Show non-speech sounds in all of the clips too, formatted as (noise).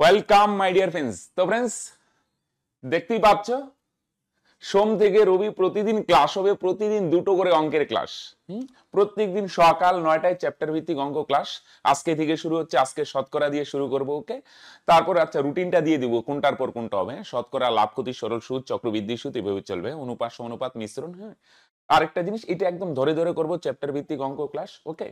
Welcome my dear friends তো friends দেখতেই পাচ্ছ সোম থেকে রবি প্রতিদিন ক্লাস হবে প্রতিদিন দুটো করে অঙ্কের ক্লাস প্রত্যেক দিন সকাল নয়টায় চ্যাপ্টার ভিত্তিক অঙ্ক ক্লাস আজকে থেকে শুরু হচ্ছে আজকে শতকরা দিয়ে শুরু করব ওকে তারপর আচ্ছা রুটিনটা দিয়ে দিব কোনটার পর কোনটা হবে হ্যাঁ? শতকরা লাভ ক্ষতি সরল সুদ চক্রবৃদ্ধি সুদ এভাবে চলবে অনুপাত অনুপাত মিশ্রণ হ্যাঁ আরেকটা জিনিস এটা একদম ধরে ধরে করব চ্যাপ্টার ভিত্তিক অঙ্ক ক্লাস ওকে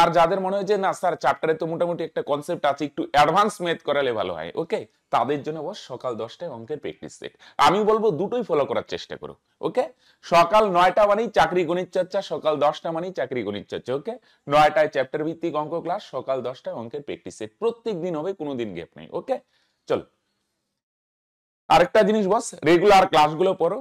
আর যাদের মনে হয় যে না স্যার চারটারে তো মোটামুটি একটা কনসেপ্ট আছে একটু অ্যাডভান্স ম্যাথ করালে ভালো হয় ওকে তাদের জন্য বস সকাল দশটায় অঙ্কের প্র্যাকটিস সেট আমি বলবো দুটোই ফলো করার চেষ্টা করো ওকে সকাল নয়টা মানেই চাকরি গণিত চর্চা সকাল দশটা মানেই চাকরি গণিত চর্চা ওকে নয়টায় চ্যাপ্টার ভিত্তিক অঙ্ক ক্লাস সকাল দশটায় অঙ্কের প্র্যাকটিস সেট প্রত্যেক দিন হবে কোনো দিন গ্যাপ নেই ওকে চলো আরেকটা জিনিস বস রেগুলার ক্লাসগুলো পড়ো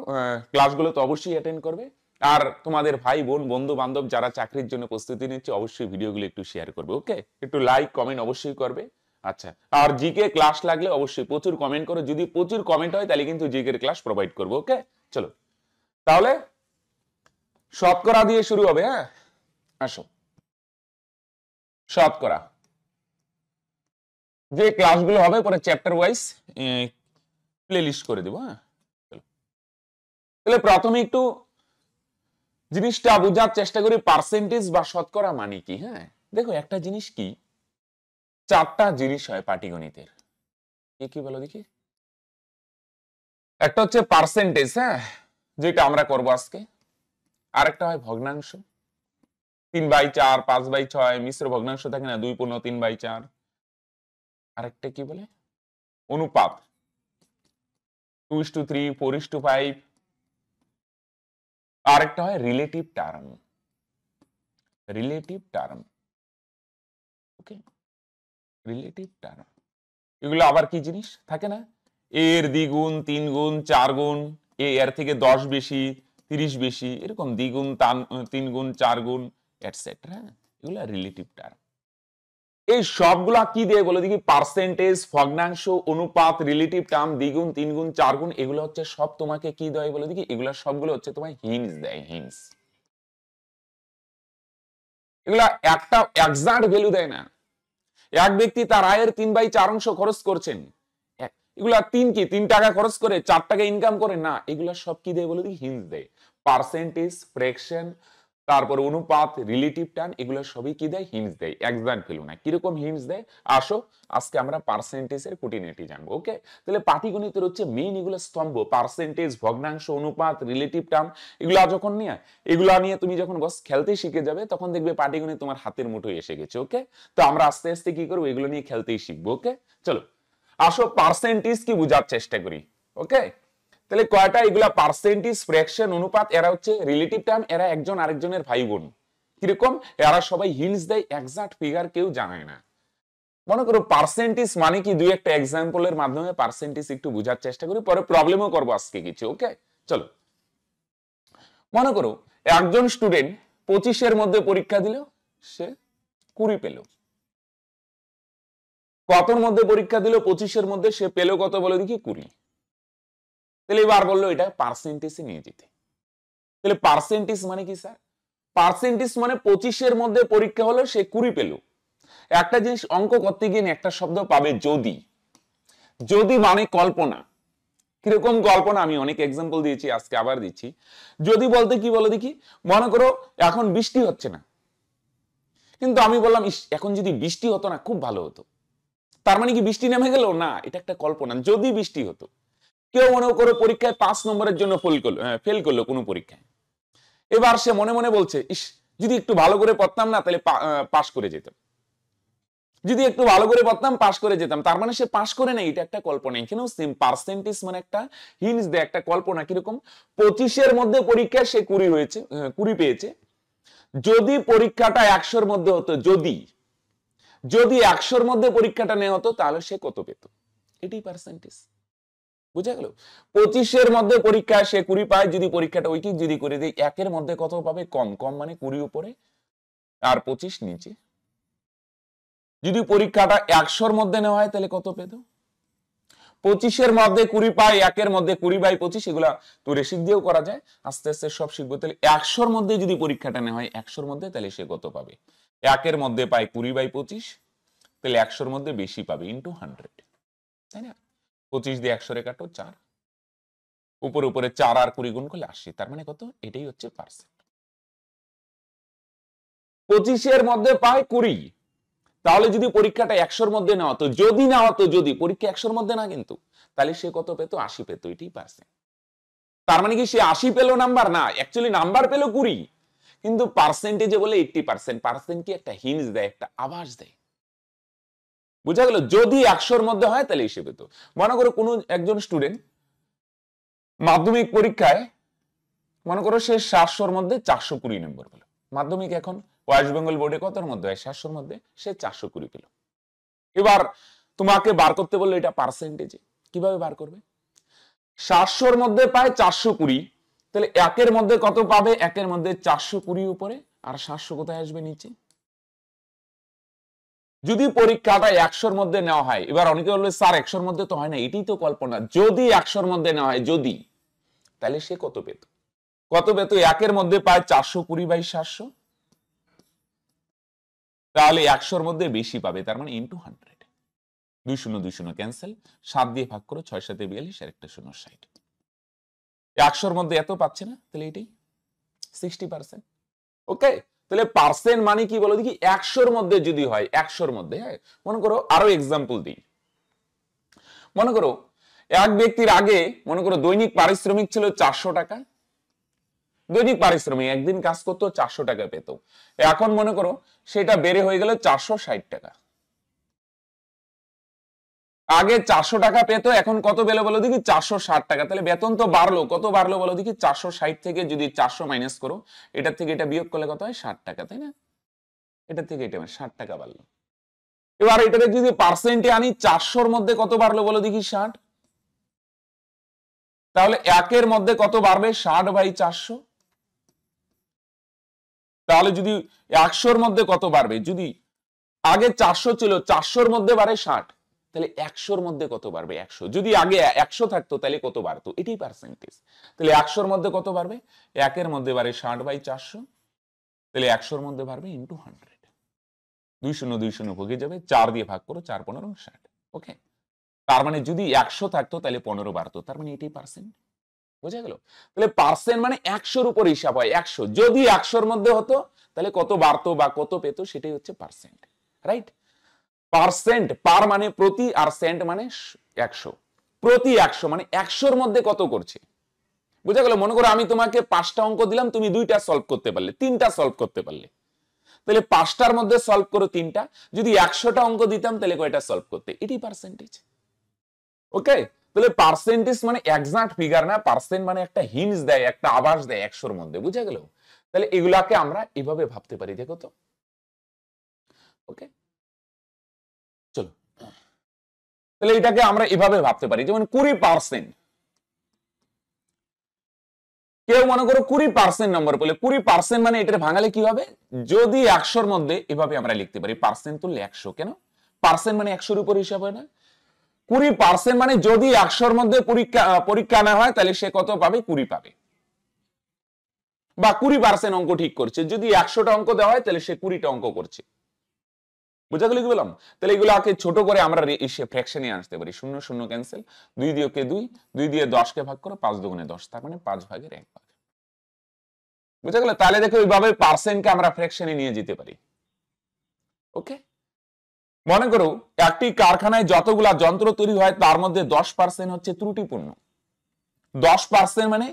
ক্লাসগুলো তো অবশ্যই অ্যাটেন্ড করবে আর তোমাদের ভাই বোন বন্ধু বান্ধব যারা চাকরির জন্য প্রস্তুতি নিচ্ছে অবশ্যই ভিডিওগুলো একটু শেয়ার করবে ওকে একটু লাইক কমেন্ট অবশ্যই করবে আচ্ছা আর জিকে ক্লাস লাগলে অবশ্যই প্রচুর কমেন্ট করো যদি প্রচুর কমেন্ট হয় তাহলে কিন্তু জিকে ক্লাস প্রোভাইড করবো ওকে চলো তাহলে শতকরা দিয়ে শুরু হবে হ্যাঁ আসো শতকরা যে ক্লাসগুলো হবে পরে চ্যাপ্টার ওয়াইজ প্লে লিস্ট করে দেবো হ্যাঁ তাহলে প্রথমে একটু জিনিসটা বোঝার চেষ্টা করি পার্সেন্টেজ বা শতকরা মানে কি হ্যাঁ দেখো একটা জিনিস কি চারটা জিনিস হয় পাটিগণিতের কি কি বলো দেখি একটা হচ্ছে পার্সেন্টেজ হ্যাঁ যেটা আমরা করব আজকে আরেকটা হয় ভগ্নাংশ তিন বাই চার পাঁচ বাই ছয় মিশ্র ভগ্নাংশ থাকে না দুই পনেরো তিন বাই চার আরেকটা কি বলে অনুপাত two is to three four is to five আরেকটা হয় relative term relative term okay relative term এগুলো আবার কি জিনিস থাকে না এর দ্বিগুণ তিন গুণ চার গুণ এ এর থেকে দশ বেশি তিরিশ বেশি এরকম দ্বিগুণ তিন গুণ চার গুণ এটসেট্রা এগুলো রিলেটিভ টার্ম এই সবগুলা কি দিয়ে বলে দেখি পার্সেন্টেজ ভগ্নাংশ অনুপাত রিলেটিভ টার্ম দ্বিগুণ তিনগুণ চারগুণ এগুলো হচ্ছে সব তোমাকে কি দেয় বলে দেখি এগুলো সবগুলো হচ্ছে তোমার হিংস দেয় হিংস এগুলা একটা একজাক্ট ভ্যালু দেয় না এক ব্যক্তি তার আয়ের তিন বাই চার অংশ খরচ করছেন এগুলা তিন কি তিন টাকা খরচ করে চার টাকা ইনকাম করে না এগুলা সব কি দেয় বলে দেখি হিংস দেয় পার্সেন্টেজ ফ্রেকশন তারপর অনুপাত রিলেটিভ টান এগুলো সবই কি দেয় হিমস দেয় এক্সাক্ট ভ্যালু না কিরকম হিমস দেয় আসো আজকে আমরা পার্সেন্টেজ এর খুঁটিনাটি জানবো ওকে তাহলে পাটিগণিতের হচ্ছে মেইন এগুলো স্তম্ভ পার্সেন্টেজ ভগ্নাংশ অনুপাত রিলেটিভ টার্ম এগুলো যখন নিয়ে এগুলো নিয়ে তুমি যখন গস খেলতে শিখে যাবে তখন দেখবে পাটিগণিত তোমার হাতের মুঠোই এসে গেছে ওকে তো আমরা আস্তে আস্তে কি করবো এগুলো নিয়ে খেলতেই শিখবো ওকে চলো আসো পার্সেন্টেজ কি বোঝার চেষ্টা করি ওকে তাহলে কয়টা এগুলা পার্সেন্টেজ ফ্র্যাকশন অনুপাত এরা হচ্ছে রিলেটিভ টার্ম এরা একজন আরেকজনের ভাই বোন কিরকম এরা সবাই হিলস দেয় এক্সাক্ট ফিগার কেউ জানায় না মনে করো পার্সেন্টেজ মানে কি দুই একটা এক্সাম্পলের মাধ্যমে পার্সেন্টেজ একটু বোঝার চেষ্টা করি পরে প্রবলেমও করবো আজকে কিছু ওকে চলো মনে করো একজন স্টুডেন্ট পঁচিশের মধ্যে পরীক্ষা দিল সে কুড়ি পেল কতর মধ্যে পরীক্ষা দিল পঁচিশের মধ্যে সে পেল কত বলে দেখি কুড়ি তাহলে এবার বললো এটা পার্সেন্টেজে নিয়ে যেতে তাহলে পার্সেন্টেজ মানে কি স্যার পার্সেন্টেজ মানে পঁচিশের মধ্যে পরীক্ষা হলো সে কুড়ি পেল একটা জিনিস অঙ্ক করতে গিয়ে একটা শব্দ পাবে যদি যদি মানে কল্পনা কিরকম কল্পনা আমি অনেক এক্সাম্পল দিয়েছি আজকে আবার দিচ্ছি যদি বলতে কি বলো দেখি মনে করো এখন বৃষ্টি হচ্ছে না কিন্তু আমি বললাম এখন যদি বৃষ্টি হতো না খুব ভালো হতো তার মানে কি বৃষ্টি নেমে গেল না এটা একটা কল্পনা যদি বৃষ্টি হতো কেউ মনে করো পরীক্ষায় পাঁচ নম্বরের জন্য ফেল করলো ফেল হ্যাঁ, করলো কোনো পরীক্ষায় এবার সে মনে মনে বলছে ইস যদি একটু ভালো করে পড়তাম না তাহলে পাশ করে যেতাম যদি একটু ভালো করে পড়তাম পাশ করে যেতাম তার মানে সে পাশ করে নেই এটা একটা কল্পনা এখানেও সেম পার্সেন্টেজ মানে একটা হিন্স দেয় একটা কল্পনা কিরকম পঁচিশের মধ্যে পরীক্ষায় সে কুড়ি হয়েছে কুড়ি পেয়েছে যদি পরীক্ষাটা একশোর মধ্যে হতো যদি যদি একশোর মধ্যে পরীক্ষাটা নেওয়া হতো তাহলে সে কত পেত এটি পার্সেন্টেজ বুঝে গেল পঁচিশের মধ্যে পরীক্ষা সে কুড়ি পায় যদি পরীক্ষাটা উইকিক যদি করে দিই একের মধ্যে কত পাবে কম কম মানে কুড়ি উপরে আর পঁচিশ নিচে যদি পরীক্ষাটা একশোর মধ্যে নেওয়া হয় তাহলে কত পেত পঁচিশের মধ্যে কুড়ি পায় একের মধ্যে কুড়ি বাই পঁচিশ এগুলা তো রেশিক দিয়েও করা যায় আস্তে আস্তে সব শিখবো তাহলে একশোর মধ্যে যদি পরীক্ষাটা নেওয়া হয় একশোর মধ্যে তাহলে সে কত পাবে একের মধ্যে পায় কুড়ি বাই পঁচিশ তাহলে একশোর মধ্যে বেশি পাবে ইন্টু হান্ড্রেড তাই না পঁচিশ দিয়ে একশো কাটো চার উপরে উপরে চার আর কুড়ি গুণ করলে আশি তার মানে কত এটাই হচ্ছে পার্সেন্ট পঁচিশের মধ্যে পায় কুড়ি তাহলে যদি পরীক্ষাটা একশোর মধ্যে না হতো যদি না হতো যদি পরীক্ষা একশোর মধ্যে না কিন্তু তাহলে সে কত পেত আশি পেত এটাই পার্সেন্ট তার মানে কি সে আশি পেলো নাম্বার না অ্যাকচুয়ালি নাম্বার পেলো কুড়ি কিন্তু পার্সেন্টেজে বলে এইটটি পার্সেন্ট পার্সেন্ট কি একটা হিন্স দেয় একটা আভাস দেয় বুঝা গেল যদি একশোর মধ্যে হয় তাহলে হিসেবে তো মনে করো কোনো একজন স্টুডেন্ট মাধ্যমিক পরীক্ষায় মনে করো সে সাতশোর মধ্যে চারশো কুড়ি নম্বর পেল মাধ্যমিক এখন ওয়েস্ট বেঙ্গল বোর্ডে কতর মধ্যে হয় সাতশোর মধ্যে সে চারশো কুড়ি পেল এবার তোমাকে বার করতে বললো এটা পার্সেন্টেজে কিভাবে বার করবে সাতশোর মধ্যে পায় চারশো কুড়ি তাহলে একের মধ্যে কত পাবে একের মধ্যে চারশো কুড়ি উপরে আর সাতশো কোথায় আসবে নিচে যদি পরীক্ষাটা একশোর মধ্যে নেওয়া হয় এবার অনেকে বললো স্যার একশোর মধ্যে তো হয় না এটি তো কল্পনা যদি একশোর মধ্যে নেওয়া হয় যদি তাহলে সে কত পেত কত পেত একের মধ্যে পায় চারশো কুড়ি বাই সাতশো তাহলে একশোর মধ্যে বেশি পাবে তার মানে ইন্টু হান্ড্রেড দুই শূন্য দুই শূন্য ক্যান্সেল সাত দিয়ে ভাগ করো ছয় সাথে বিয়াল্লিশ আর একটা শূন্য ষাট একশোর মধ্যে এত পাচ্ছে না তাহলে এটাই সিক্সটি পার্সেন্ট ওকে তাহলে পার্সেন্ট মানে কি বলো দেখি একশোর মধ্যে যদি হয় একশোর মধ্যে হ্যাঁ মনে করো আরো এক্সাম্পল দিই মনে করো এক ব্যক্তির আগে মনে করো দৈনিক পারিশ্রমিক ছিল চারশো টাকা দৈনিক পারিশ্রমিক একদিন কাজ করতো চারশো টাকা পেত এখন মনে করো সেটা বেড়ে হয়ে গেল চারশো ষাট টাকা আগে চারশো টাকা পেতো এখন কত বেলো বলো দেখি চারশো ষাট টাকা তাহলে বেতন তো বাড়লো কত বাড়লো বলো দেখি চারশো ষাট থেকে যদি চারশো মাইনাস করো এটার থেকে এটা বিয়োগ করলে কত হয় ষাট টাকা তাই না এটার থেকে এটা মানে ষাট টাকা বাড়লো এবার এটাকে যদি পার্সেন্টে আনি চারশোর মধ্যে কত বাড়লো বলো দেখি ষাট তাহলে একের মধ্যে কত বাড়বে ষাট বাই চারশো তাহলে যদি একশোর মধ্যে কত বাড়বে যদি আগে চারশো ছিল চারশোর মধ্যে বাড়ে ষাট তাহলে একশোর মধ্যে কত বাড়বে একশো যদি আগে একশো থাকতো তাহলে কত বাড়তো এটি পার্সেন্টেজ তাহলে একশোর মধ্যে কত বাড়বে একের মধ্যে বাড়ে ষাট বাই চারশো তাহলে একশোর মধ্যে বাড়বে ইন্টু হান্ড্রেড দুই শূন্য দুই শূন্য ভোগে যাবে চার দিয়ে ভাগ করো চার পনেরো ষাট ওকে তার মানে যদি একশো থাকতো তাহলে পনেরো বাড়তো তার মানে এটি পার্সেন্ট বোঝা গেল তাহলে পার্সেন্ট মানে একশোর উপর হিসাব হয় একশো যদি একশোর মধ্যে হতো তাহলে কত বাড়তো বা কত পেতো সেটাই হচ্ছে পার্সেন্ট রাইট পার্সেন্ট পার মানে প্রতি আর সেন্ট মানে একশো প্রতি একশো মানে একশোর মধ্যে কত করছে বুঝা গেল মনে করো আমি তোমাকে পাঁচটা অঙ্ক দিলাম তুমি দুইটা সলভ করতে পারলে তিনটা সলভ করতে পারলে তাহলে পাঁচটার মধ্যে সলভ করো তিনটা যদি একশোটা অঙ্ক দিতাম তাহলে কয়টা সলভ করতে এটি পার্সেন্টেজ ওকে তাহলে পার্সেন্টেজ মানে একজাক্ট ফিগার না পার্সেন্ট মানে একটা হিন্স দেয় একটা আভাস দেয় একশোর মধ্যে বুঝা গেল তাহলে এগুলাকে আমরা এভাবে ভাবতে পারি দেখো তো ওকে তাহলে এটাকে আমরা এভাবে ভাবতে পারি যেমন কুড়ি পার্সেন্ট কেউ মনে করো কুড়ি পার্সেন্ট নম্বর বলে কুড়ি পার্সেন্ট মানে এটার ভাঙালে কি হবে যদি একশোর মধ্যে এভাবে আমরা লিখতে পারি পার্সেন্ট তুললে একশো কেন পার্সেন্ট মানে একশোর উপর হিসাব হয় না কুড়ি পার্সেন্ট মানে যদি একশোর মধ্যে পরীক্ষা পরীক্ষা না হয় তাহলে সে কত পাবে কুড়ি পাবে বা কুড়ি পার্সেন্ট অঙ্ক ঠিক করছে যদি একশোটা অঙ্ক দেওয়া হয় তাহলে সে কুড়িটা অঙ্ক করছে বোঝা গেল কি বললাম তাহলে এগুলোকে ছোট করে আমরা এসে ফ্র্যাকশনে আসতে পারি শূন্য শূন্য ক্যান্সেল দুই দিয়ে কে দুই দুই দিয়ে দশকে ভাগ করো পাঁচ দুগুণে দশ তার মানে পাঁচ ভাগের এক ভাগ বুঝা গেল তাহলে দেখো ওইভাবে পার্সেন্টকে আমরা ফ্র্যাকশনে নিয়ে যেতে পারি ওকে মনে করো একটি কারখানায় যতগুলা যন্ত্র তৈরি হয় তার মধ্যে দশ পার্সেন্ট হচ্ছে ত্রুটিপূর্ণ দশ পার্সেন্ট মানে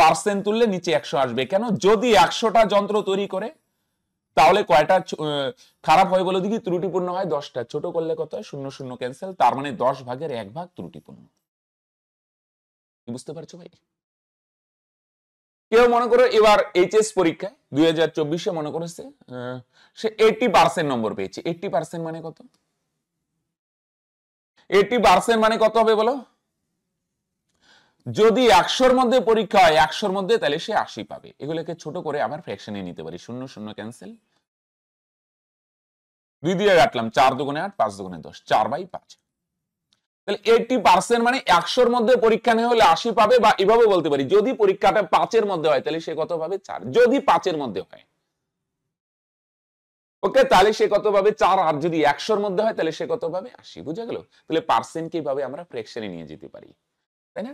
পার্সেন্ট তুললে নিচে একশো আসবে কেন যদি একশোটা যন্ত্র তৈরি করে তাহলে কয়টা খারাপ হয় বলে দেখি ত্রুটিপূর্ণ হয় দশটা ছোট করলে কত হয় শূন্য শূন্য ক্যান্সেল তার মানে দশ ভাগের এক ভাগ ত্রুটিপূর্ণ বুঝতে পারছো ভাই কেউ মনে করো এবার এইচএস পরীক্ষায় দুই হাজার চব্বিশে মনে করেছে সে এইটি পার্সেন্ট নম্বর পেয়েছে এইটি পার্সেন্ট মানে কত এইটি পার্সেন্ট মানে কত হবে বলো যদি একশোর মধ্যে পরীক্ষা হয় একশোর মধ্যে তাহলে সে আশি পাবে এগুলোকে ছোট করে আমার ফ্র্যাকশনে নিতে পারি শূন্য শূন্য ক্যান্সেল দুই দিয়ে কাটলাম চার দুগুণে আট পাঁচ দুগুণে দশ চার বাই পাঁচ তাহলে এইটি পার্সেন্ট মানে একশোর মধ্যে পরীক্ষা নেওয়া হলে আশি পাবে বা এভাবে বলতে পারি যদি পরীক্ষাটা পাঁচের মধ্যে হয় তাহলে সে কত পাবে চার যদি পাঁচের মধ্যে হয় ওকে তাহলে সে কত পাবে চার আর যদি একশোর মধ্যে হয় তাহলে সে কত পাবে আশি বুঝা গেল তাহলে পার্সেন্ট কিভাবে আমরা ফ্র্যাকশনে নিয়ে যেতে পারি তাই না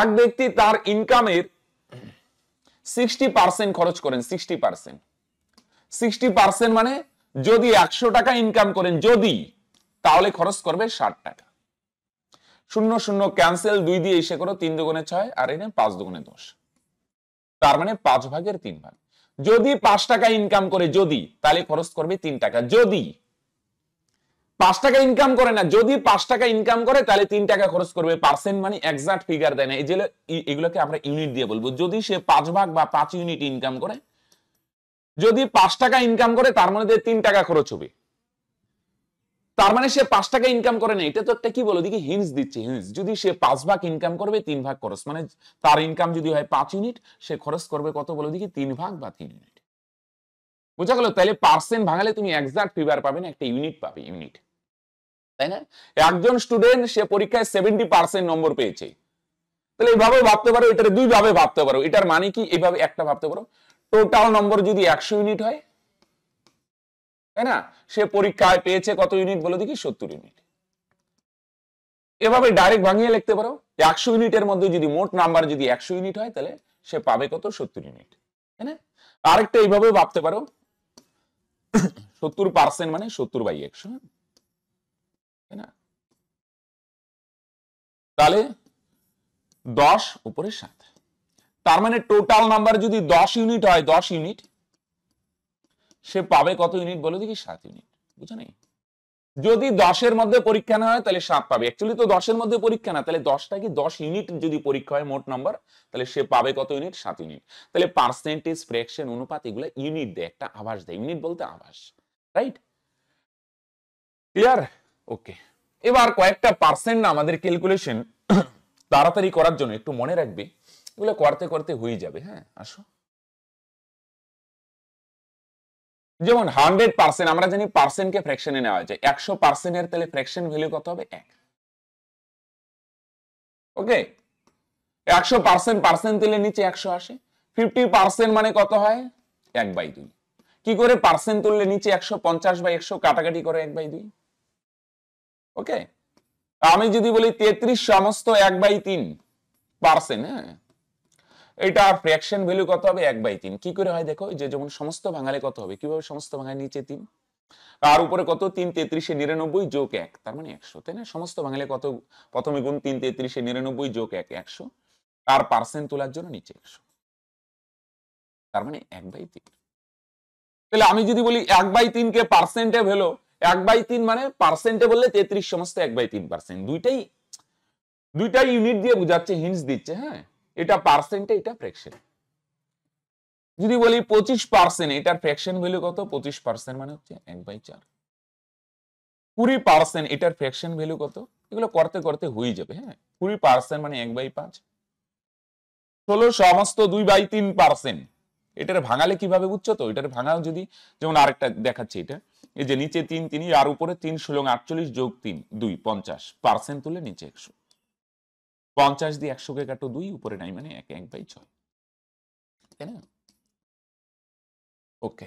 এক ব্যক্তি তার ইনকামের সিক্সটি পার্সেন্ট খরচ করেন সিক্সটি পার্সেন্ট সিক্সটি পার্সেন্ট মানে যদি একশো টাকা ইনকাম করেন যদি তাহলে খরচ করবে ষাট টাকা শূন্য শূন্য ক্যান্সেল দুই দিয়ে এসে করো তিন দুগুণে ছয় আর এনে পাঁচ দুগুণে দশ তার মানে পাঁচ ভাগের তিন ভাগ যদি পাঁচ টাকা ইনকাম করে যদি তাহলে খরচ করবে তিন টাকা যদি পাঁচ টাকা ইনকাম করে না যদি পাঁচ টাকা ইনকাম করে তাহলে তিন টাকা খরচ করবে পার্সেন্ট মানে এক্সাক্ট ফিগার দেয় না এই যে এগুলোকে আমরা ইউনিট দিয়ে বলবো যদি সে পাঁচ ভাগ বা পাঁচ ইউনিট ইনকাম করে যদি পাঁচ টাকা ইনকাম করে তার মানে তিন টাকা খরচ হবে তার মানে সে পাঁচ টাকা ইনকাম করে না এটা তো একটা কি বলো দেখি হিন্স দিচ্ছে হিন্স যদি সে পাঁচ ভাগ ইনকাম করবে তিন ভাগ খরচ মানে তার ইনকাম যদি হয় পাঁচ ইউনিট সে খরচ করবে কত বলো দেখি তিন ভাগ বা তিন ইউনিট বুঝা গেল তাহলে পার্সেন্ট ভাঙালে তুমি একজাক্ট ফিগার পাবে না একটা ইউনিট পাবে ইউনিট তাই না একজন স্টুডেন্ট সে পরীক্ষায় সেভেন্টি পার্সেন্ট নম্বর পেয়েছে তাহলে এইভাবে ভাবতে পারো এটার দুইভাবে ভাবতে পারো এটার মানে কি এইভাবে একটা ভাবতে পারো টোটাল নম্বর যদি একশো ইউনিট হয় তাই না সে পরীক্ষায় পেয়েছে কত ইউনিট বলে দেখি সত্তর ইউনিট এভাবে ডাইরেক্ট ভাঙিয়ে লিখতে পারো একশো ইউনিটের মধ্যে যদি মোট নাম্বার যদি একশো ইউনিট হয় তাহলে সে পাবে কত সত্তর ইউনিট তাই না আরেকটা এইভাবে ভাবতে পারো সত্তর পার্সেন্ট মানে সত্তর বাই একশো না তাহলে দশ উপরে সাত তার মানে টোটাল নাম্বার যদি দশ ইউনিট হয় দশ ইউনিট সে পাবে কত ইউনিট বলে দেখি সাত ইউনিট বুঝো নেই যদি দশের মধ্যে পরীক্ষা না হয় তাহলে সাত পাবে অ্যাকচুয়ালি তো দশের মধ্যে পরীক্ষা না তাহলে দশটা কি দশ ইউনিট যদি পরীক্ষা হয় মোট নাম্বার তাহলে সে পাবে কত ইউনিট সাত ইউনিট তাহলে পার্সেন্টেজ ফ্রেকশন অনুপাত এগুলো ইউনিট দেয় একটা আভাস দেয় ইউনিট বলতে আভাস রাইট ক্লিয়ার ওকে এবার কয়েকটা পার্সেন্ট আমাদের ক্যালকুলেশন (coughs) তাড়াতাড়ি করার জন্য একটু মনে রাখবে এগুলো করতে করতে হয়ে যাবে হ্যাঁ আসো যেমন হান্ড্রেড পার্সেন্ট আমরা জানি পার্সেন্টকে ফ্র্যাকশনে নেওয়া যায় একশো পার্সেন্টের তাহলে ফ্র্যাকশন ভ্যালু কত হবে এক ওকে একশো পার্সেন্ট পার্সেন্ট দিলে নিচে একশো আসে ফিফটি পার্সেন্ট মানে কত হয় এক বাই দুই কি করে পার্সেন্ট তুললে নিচে একশো পঞ্চাশ বা একশো কাটাকাটি করে এক বাই দুই ওকে আমি যদি বলি তেত্রিশ সমস্ত এক বাই তিন পার্সেন্ট হ্যাঁ এটা ফ্র্যাকশন ভ্যালু কত হবে এক বাই তিন কি করে হয় দেখো যে যেমন সমস্ত ভাঙালে কত হবে কিভাবে সমস্ত ভাঙায় নিচে তিন আর উপরে কত তিন তেত্রিশে নিরানব্বই যোগ এক তার মানে একশো তাই না সমস্ত ভাঙালে কত প্রথমে গুণ তিন তেত্রিশে নিরানব্বই যোগ এক একশো আর পার্সেন্ট তোলার জন্য নিচে একশো তার মানে এক বাই তিন তাহলে আমি যদি বলি এক বাই তিনকে পার্সেন্টে ভেলো এক বাই তিন মানে পার্সেন্টে বললে তেত্রিশ সমস্ত এক বাই তিন পার্সেন্ট দুইটাই দুইটা ইউনিট দিয়ে বুঝাচ্ছে হিন্স দিচ্ছে হ্যাঁ এটা পার্সেন্টে এটা ফ্র্যাকশন যদি বলি পঁচিশ পার্সেন্ট এটার ফ্র্যাকশন ভ্যালু কত পঁচিশ পার্সেন্ট মানে হচ্ছে এক বাই চার কুড়ি পার্সেন্ট এটার ফ্র্যাকশন ভ্যালু কত এগুলো করতে করতে হয়ে যাবে হ্যাঁ কুড়ি পার্সেন্ট মানে এক বাই পাঁচ ষোলো সমস্ত দুই বাই তিন পার্সেন্ট এটার ভাঙালে কিভাবে বুঝছো তো এটার ভাঙাও যদি যেমন আরেকটা দেখাচ্ছি এটা এই যে নিচে তিন তিনি আর উপরে তিন ষোলো আটচল্লিশ যোগ তিন দুই পঞ্চাশ পার্সেন্ট তুলে নিচে একশো পঞ্চাশ দিয়ে একশোকে কাটো দুই উপরে নাই মানে এক এক বাই ছয় তাই না ওকে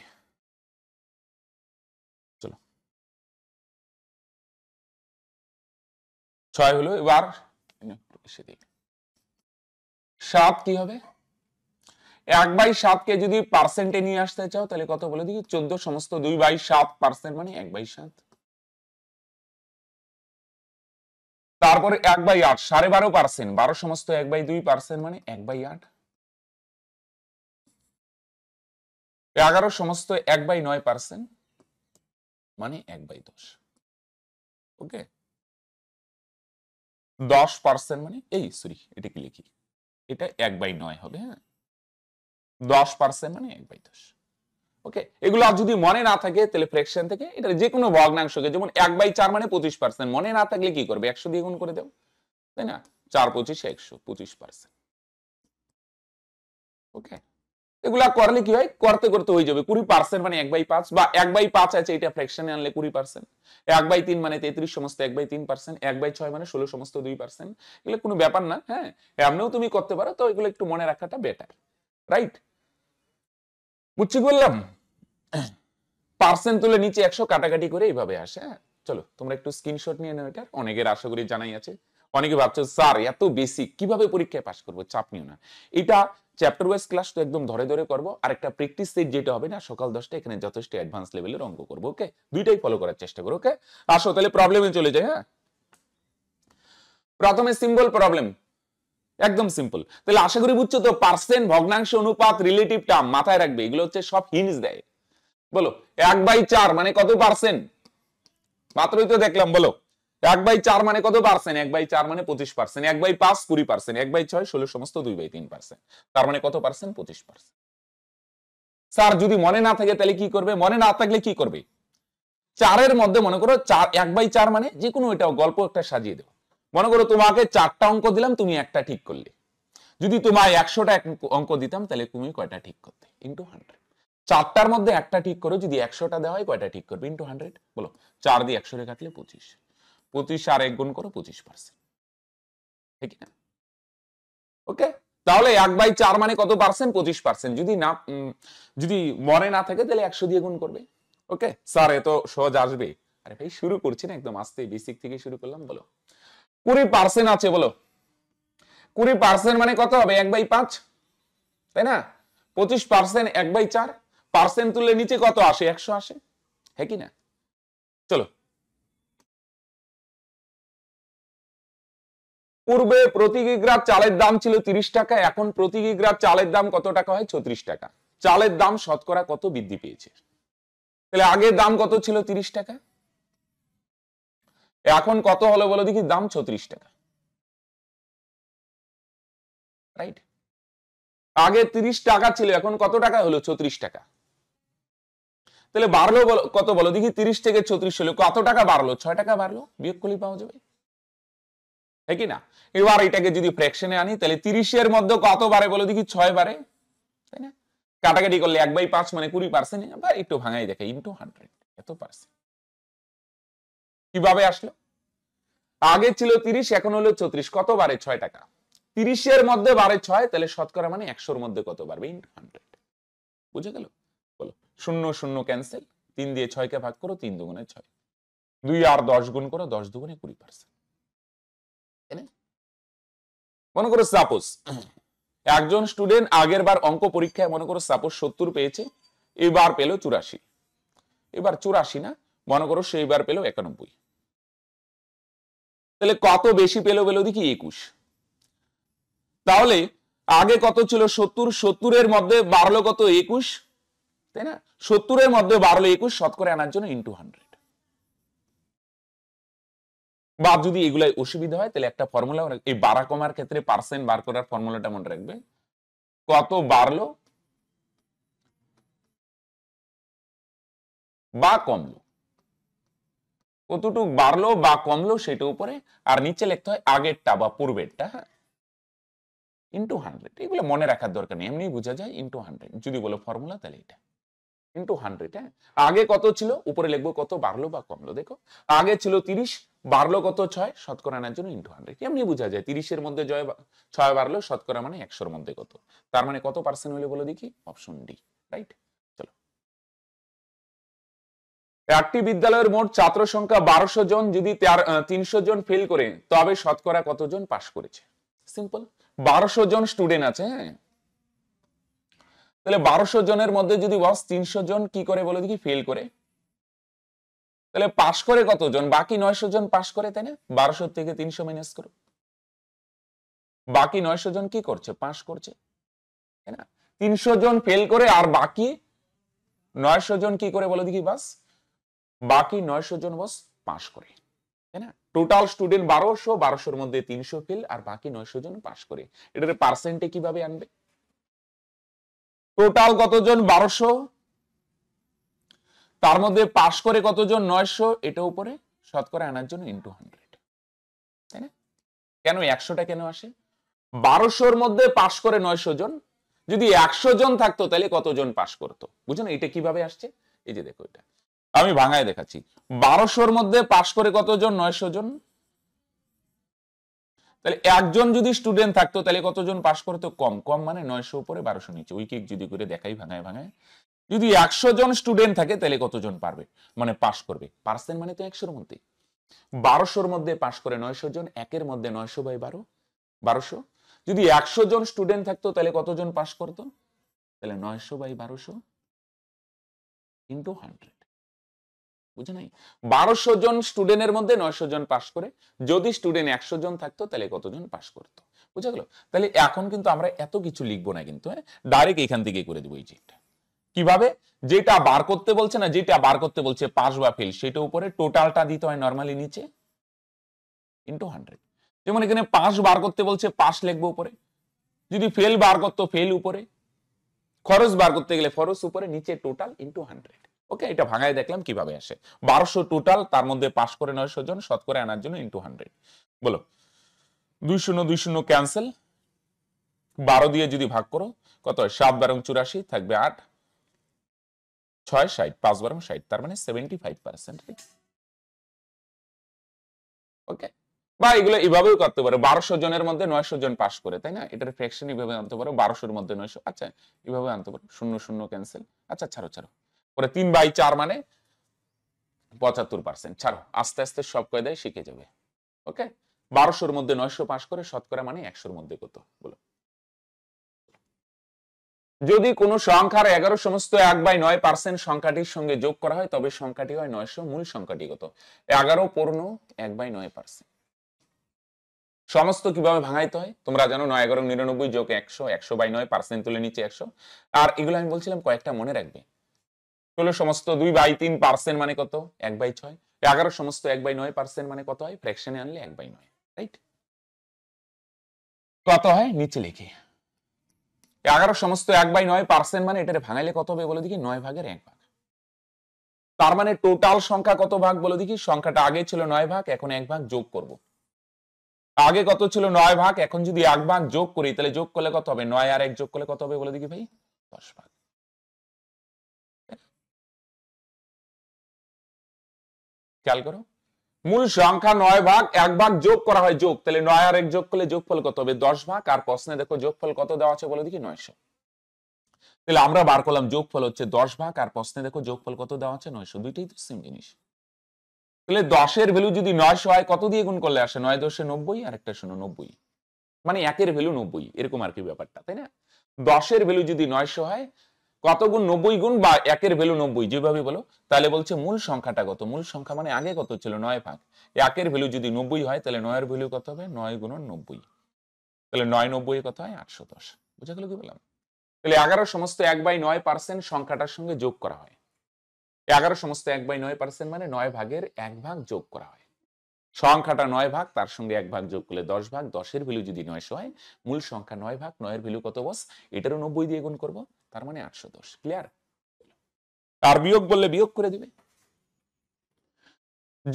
চলো ছয় হলো এবার সাত কি হবে এক বাই সাতকে যদি পার্সেন্টে নিয়ে আসতে চাও তাহলে কত বলে দিকে চোদ্দ সমস্ত দুই বাই সাত পার্সেন্ট মানে এক বাই সাত তারপরে এক বাই আট সাড়ে বারো পার্সেন্ট বারো সমস্ত এক বাই দুই পার্সেন্ট মানে এক বাই আট এগারো সমস্ত এক বাই নয় পার্সেন্ট মানে এক বাই দশ ওকে দশ পার্সেন্ট মানে এই সরি এটাকে লিখি এটা এক বাই নয় হবে হ্যাঁ দশ পার্সেন্ট মানে এক বাই দশ ওকে এগুলো আর যদি মনে না থাকে তাহলে ফ্র্যাকশন থেকে এটা যে কোনো ভগ্নাংশকে যেমন এক বাই চার মানে পঁচিশ পার্সেন্ট মনে না থাকলে কি করবে একশো দিয়ে গুণ করে দেব তাই না চার পঁচিশ একশো পঁচিশ পার্সেন্ট ওকে এগুলা করলে কি হয় করতে করতে হয়ে যাবে কুড়ি পার্সেন্ট মানে এক বাই পাঁচ বা এক বাই পাঁচ আছে এটা ফ্র্যাকশনে আনলে কুড়ি পার্সেন্ট এক বাই তিন মানে তেত্রিশ সমস্ত এক বাই তিন পার্সেন্ট এক বাই ছয় মানে ষোলো সমস্ত দুই পার্সেন্ট এগুলো কোনো ব্যাপার না হ্যাঁ এমনিও তুমি করতে পারো তো এগুলো একটু মনে রাখাটা বেটার রাইট বুঝছি বললাম পার্সেন্ট তুলে নিচে একশো কাটাকাটি করে এইভাবে আসে হ্যাঁ চলো তোমরা একটু স্ক্রিনশট নিয়ে নাও এটার অনেকের আশা করি জানাই আছে অনেকে ভাবছো স্যার এত বেশি কিভাবে পরীক্ষায় পাশ করবো চাপ নিও না এটা চ্যাপ্টার ওয়াইজ ক্লাস তো একদম ধরে ধরে করবো আর একটা প্র্যাকটিস সেট যেটা হবে না সকাল দশটা এখানে যথেষ্ট অ্যাডভান্স লেভেলের অঙ্ক করবো ওকে দুইটাই ফলো করার চেষ্টা করো ওকে আসো তাহলে প্রবলেমে চলে যায় হ্যাঁ প্রথমে সিম্বল প্রবলেম একদম সিম্পল তাহলে আশা করি বুঝছো তো পার্সেন্ট ভগ্নাংশ অনুপাত রিলেটিভ টার্ম মাথায় রাখবে এগুলো হচ্ছে সব হিনস দেয় বলো এক বাই চার মানে কত পার্সেন্ট মাত্রই তো দেখলাম বলো এক বাই চার মানে কত পার্সেন্ট এক বাই চার মানে পঁচিশ পার্সেন্ট এক বাই পাঁচ কুড়ি পার্সেন্ট এক বাই ছয় ষোলো সমস্ত দুই বাই তিন পার্সেন্ট তার মানে কত পার্সেন্ট পঁচিশ পার্সেন্ট স্যার যদি মনে না থাকে তাহলে কি করবে মনে না থাকলে কি করবে চারের মধ্যে মনে করো চার এক বাই চার মানে যে কোনো এটা গল্প একটা সাজিয়ে দেবো মনে করো তোমাকে চারটা অঙ্ক দিলাম তুমি একটা ঠিক করলে যদি তোমায় একশোটা অঙ্ক দিতাম তাহলে তুমি কয়টা ঠিক করতে ইন্টু হান্ড্রেড চারটার মধ্যে একটা ঠিক করো যদি একশোটা দেওয়া হয় কয়টা ঠিক করবে ইন্টু হান্ড্রেড বলো চার দিয়ে একশো রেখা দিলে পঁচিশ পঁচিশ আর এক গুণ করো পঁচিশ পার্সেন্ট ঠিক না ওকে তাহলে এক বাই চার মানে কত পার্সেন্ট পঁচিশ পার্সেন্ট যদি না যদি মনে না থাকে তাহলে একশো দিয়ে গুণ করবে ওকে স্যার এত সহজ আসবে আরে ভাই শুরু করছি না একদম আস্তে বেসিক থেকে শুরু করলাম বলো কুড়ি পার্সেন্ট আছে বলো কুড়ি পার্সেন্ট মানে কত হবে এক বাই পাঁচ তাই না পঁচিশ পার্সেন্ট এক বাই চার পার্সেন্ট তুললে নিচে কত আসে একশো আসে হ্যাঁ কি না চলো পূর্বে প্রতি কিগ্রাম চালের দাম ছিল তিরিশ টাকা এখন প্রতি কিগ্রাম চালের দাম কত টাকা হয় ছত্রিশ টাকা চালের দাম শতকরা কত বৃদ্ধি পেয়েছে তাহলে আগের দাম কত ছিল তিরিশ টাকা এখন কত হলো বলে দেখি দাম ছত্রিশ টাকা রাইট আগে তিরিশ টাকা ছিল এখন কত টাকা হলো ছত্রিশ টাকা তাহলে বাড়লো কত বলো দেখি তিরিশ থেকে ছত্রিশ হলো কত টাকা বাড়লো ছয় টাকা বাড়লো বিয়োগ করলে পাওয়া যাবে তাই কি না এবার এটাকে যদি ফ্র্যাকশনে আনি তাহলে তিরিশের মধ্যে কত বারে বলো দেখি ছয় বারে তাই না কাটাকাটি করলে এক বাই পাঁচ মানে কুড়ি পার্সেন্ট এবার একটু ভাঙাই দেখে ইন্টু হান্ড্রেড এত পার্সেন্ট কিভাবে আসলো আগে ছিল তিরিশ এখন হলো চৌত্রিশ কত বারে ছয় টাকা তিরিশের মধ্যে বারে ছয় তাহলে শতকরা মানে একশোর মধ্যে কত বাড়বে ইন হান্ড্রেড বুঝে গেল বলো শূন্য শূন্য ক্যান্সেল তিন দিয়ে ছয়কে ভাগ করো তিন দুগুণে ছয় দুই আর দশ গুণ করো দশ দুগুণে কুড়ি পার্সেন্ট মনে করো সাপোজ একজন স্টুডেন্ট আগের বার অঙ্ক পরীক্ষায় মনে করো সাপোজ সত্তর পেয়েছে এবার পেল চুরাশি এবার চুরাশি না মনে করো সেইবার পেলো একানব্বই তাহলে কত বেশি পেলো পেল দেখি একুশ তাহলে আগে কত ছিল সত্তর সত্তরের মধ্যে বাড়লো কত একুশ তাই না সত্তরের মধ্যে বাড়লো একুশ শতকরে আনার জন্য ইন্টু হান্ড্রেড বা যদি এগুলাই অসুবিধা হয় তাহলে একটা ফর্মুলা এই বাড়া কমার ক্ষেত্রে পার্সেন্ট বার করার ফর্মুলাটা মনে রাখবে কত বাড়লো বা কমলো কতটুক বাড়লো বা কমলো সেটা উপরে আর নিচে লিখতে হয় আগেরটা বা পূর্বেরটা হ্যাঁ ইন্টু হান্ড্রেড এগুলো মনে রাখার দরকার নেই এমনি বোঝা যায় ইন্টু হান্ড্রেড যদি বলো ফর্মুলা তাহলে এটা ইন্টু হান্ড্রেড হ্যাঁ আগে কত ছিল উপরে লিখবো কত বাড়লো বা কমলো দেখো আগে ছিল তিরিশ বাড়লো কত ছয় শতকরা আনার জন্য ইন্টু হান্ড্রেড এমনি বোঝা যায় তিরিশের মধ্যে জয় ছয় বাড়লো শতকরা মানে একশোর মধ্যে কত তার মানে কত পার্সেন্ট হলে বলো দেখি অপশন ডি রাইট একটি বিদ্যালয়ের মোট ছাত্র সংখ্যা বারোশো জন যদি তিনশো জন ফেল করে তবে শতকরা কতজন পাশ করেছে সিম্পল বারোশো জন স্টুডেন্ট আছে হ্যাঁ তাহলে বারোশো জনের মধ্যে যদি বস তিনশো জন কি করে বলে দেখি ফেল করে তাহলে পাশ করে কতজন বাকি নয়শো জন পাশ করে তাই না বারোশো থেকে তিনশো মাইনাস করো বাকি নয়শো জন কি করছে পাশ করছে তাই না তিনশো জন ফেল করে আর বাকি নয়শো জন কি করে বলে দেখি বাস বাকি নয়শো জন বস পাশ করে তাই না টোটাল স্টুডেন্ট বারোশো বারোশোর মধ্যে তিনশো ফেল আর বাকি নয়শো জন পাস করে এটার পার্সেন্টে কিভাবে আনবে টোটাল কতজন বারোশো তার মধ্যে পাশ করে কতজন নয়শো এটা উপরে শতকরা আনার জন্য ইন্টু হান্ড্রেড তাই না কেন একশোটা কেন আসে বারোশোর মধ্যে পাশ করে নয়শো জন যদি একশো জন থাকতো তাহলে কতজন পাশ করতো বুঝুন এটা কিভাবে আসছে এই যে দেখো এটা আমি ভাঙায় দেখাচ্ছি বারোশোর মধ্যে পাশ করে কতজন নয়শো জন তাহলে একজন যদি স্টুডেন্ট থাকতো তাহলে কতজন পাশ করতো কম কম মানে নয়শো উপরে বারোশো নিচে উইকেট যদি করে দেখাই ভাঙায় ভাঙায় যদি একশো জন স্টুডেন্ট থাকে তাহলে কতজন পারবে মানে পাশ করবে পার্সেন্ট মানে তো একশোর মধ্যে বারোশোর মধ্যে পাশ করে নয়শো জন একের মধ্যে নয়শো বাই বারো বারোশো যদি একশো জন স্টুডেন্ট থাকতো তাহলে কতজন পাশ করতো তাহলে নয়শো বাই বারোশো ইন্টু হান্ড্রেড বুঝে নাই বারোশো জন স্টুডেন্টের মধ্যে নয়শো জন পাশ করে যদি স্টুডেন্ট একশো জন থাকতো তাহলে কতজন পাশ করত বুঝা গেল তাহলে এখন কিন্তু আমরা এত কিছু লিখবো না কিন্তু হ্যাঁ ডাইরেক্ট এখান থেকে করে দেবো এই চেকটা কিভাবে যেটা বার করতে বলছে না যেটা বার করতে বলছে পাস বা ফেল সেটা উপরে টোটালটা দিতে হয় নর্মালি নিচে ইন্টু হান্ড্রেড যেমন এখানে পাস বার করতে বলছে পাস লিখবো উপরে যদি ফেল বার করতো ফেল উপরে খরচ বার করতে গেলে খরচ উপরে নিচে টোটাল ইন্টু হান্ড্রেড ওকে এটা ভাঙায় দেখলাম কিভাবে আসে বারোশো টোটাল তার মধ্যে পাশ করে নয়শো জন শত করে আনার জন্য ইন্টু হান্ড্রেড বলো দুই শূন্য দুই শূন্য ক্যান্সেল বারো দিয়ে যদি ভাগ করো কত হয় সাত বারং চুরাশি থাকবে আট ছয় ষাট পাঁচ বারং ষাট তার মানে সেভেন্টি ফাইভ পার্সেন্ট ওকে বা এগুলো এভাবেও করতে পারো বারোশো জনের মধ্যে নয়শো জন পাস করে তাই না এটার ফ্র্যাকশন এইভাবে আনতে পারো বারোশোর মধ্যে নয়শো আচ্ছা এভাবে আনতে পারো শূন্য শূন্য ক্যান্সেল আচ্ছা ছাড়ো ছাড়ো পরে তিন বাই চার মানে পঁচাত্তর পার্সেন্ট ছাড়ো আস্তে আস্তে সব কয়দায় শিখে যাবে ওকে বারোশোর মধ্যে নয়শো পাশ করে শতকরা মানে একশোর মধ্যে কত বলো যদি কোনো সংখ্যার এগারো সমস্ত এক বাই নয় পার্সেন্ট সংখ্যাটির সঙ্গে যোগ করা হয় তবে সংখ্যাটি হয় নয়শো মূল সংখ্যাটি কত এগারো পূর্ণ এক বাই নয় পার্সেন্ট সমস্ত কিভাবে ভাঙাইতে হয় তোমরা জানো নয় এগারো নিরানব্বই যোগ একশো একশো বাই নয় পার্সেন্ট তুলে নিচে একশো আর এগুলো আমি বলছিলাম কয়েকটা মনে রাখবে ষোলো সমস্ত দুই বাই তিন পার্সেন্ট মানে কত এক বাই ছয় এগারো সমস্ত এক বাই নয় পার্সেন্ট মানে কত হয় ফ্র্যাকশনে আনলে এক বাই নয় রাইট কত হয় নিচে লিখে এগারো সমস্ত এক বাই নয় পার্সেন্ট মানে এটার ভাঙাইলে কত হবে বলে দেখি নয় ভাগের এক ভাগ তার মানে টোটাল সংখ্যা কত ভাগ বলে দেখি সংখ্যাটা আগে ছিল নয় ভাগ এখন এক ভাগ যোগ করব আগে কত ছিল নয় ভাগ এখন যদি এক ভাগ যোগ করি তাহলে যোগ করলে কত হবে নয় আর এক যোগ করলে কত হবে বলে দেখি ভাই দশ ভাগ খেয়াল করো মূল সংখ্যা নয় ভাগ এক ভাগ যোগ করা হয় যোগ তাহলে নয় আর এক যোগ করলে যোগফল কত হবে দশ ভাগ আর প্রশ্নে দেখো যোগফল কত দেওয়া আছে বলে দেখি নয়শো তাহলে আমরা বার করলাম যোগফল হচ্ছে দশ ভাগ আর প্রশ্নে দেখো যোগফল কত দেওয়া আছে নয়শো দুইটাই তো সেম জিনিস তাহলে দশের ভ্যালু যদি নয়শো হয় কত দিয়ে গুণ করলে আসে নয় দশে নব্বই আর একটা শুনো নব্বই মানে একের ভ্যালু নব্বই এরকম আর কি ব্যাপারটা তাই না দশের ভ্যালু যদি নয়শো হয় কত গুণ নব্বই গুণ বা একের ভ্যালু নব্বই যেভাবে বলো তাহলে বলছে মূল সংখ্যাটা কত মূল সংখ্যা মানে আগে কত ছিল নয় ভাগ একের ভ্যালু যদি নব্বই হয় তাহলে নয়ের ভ্যালু কত হবে নয় গুণ নব্বই তাহলে নয় নব্বই কত হয় আটশো দশ বুঝা গেল কি বললাম তাহলে এগারো সমস্ত এক বাই নয় পার্সেন্ট সংখ্যাটার সঙ্গে যোগ করা হয় এগারো সমস্ত এক বাই নয় পার্সেন্ট মানে নয় ভাগের এক ভাগ যোগ করা হয় সংখ্যাটা নয় ভাগ তার সঙ্গে এক ভাগ যোগ করলে দশ ভাগ দশের ভ্যালু যদি নয়শো হয় মূল সংখ্যা নয় ভাগ নয়ের ভ্যালু কত বস এটারও নব্বই দিয়ে গুণ করবো তার মানে আটশো দশ ক্লিয়ার তার বিয়োগ বললে বিয়োগ করে দিবে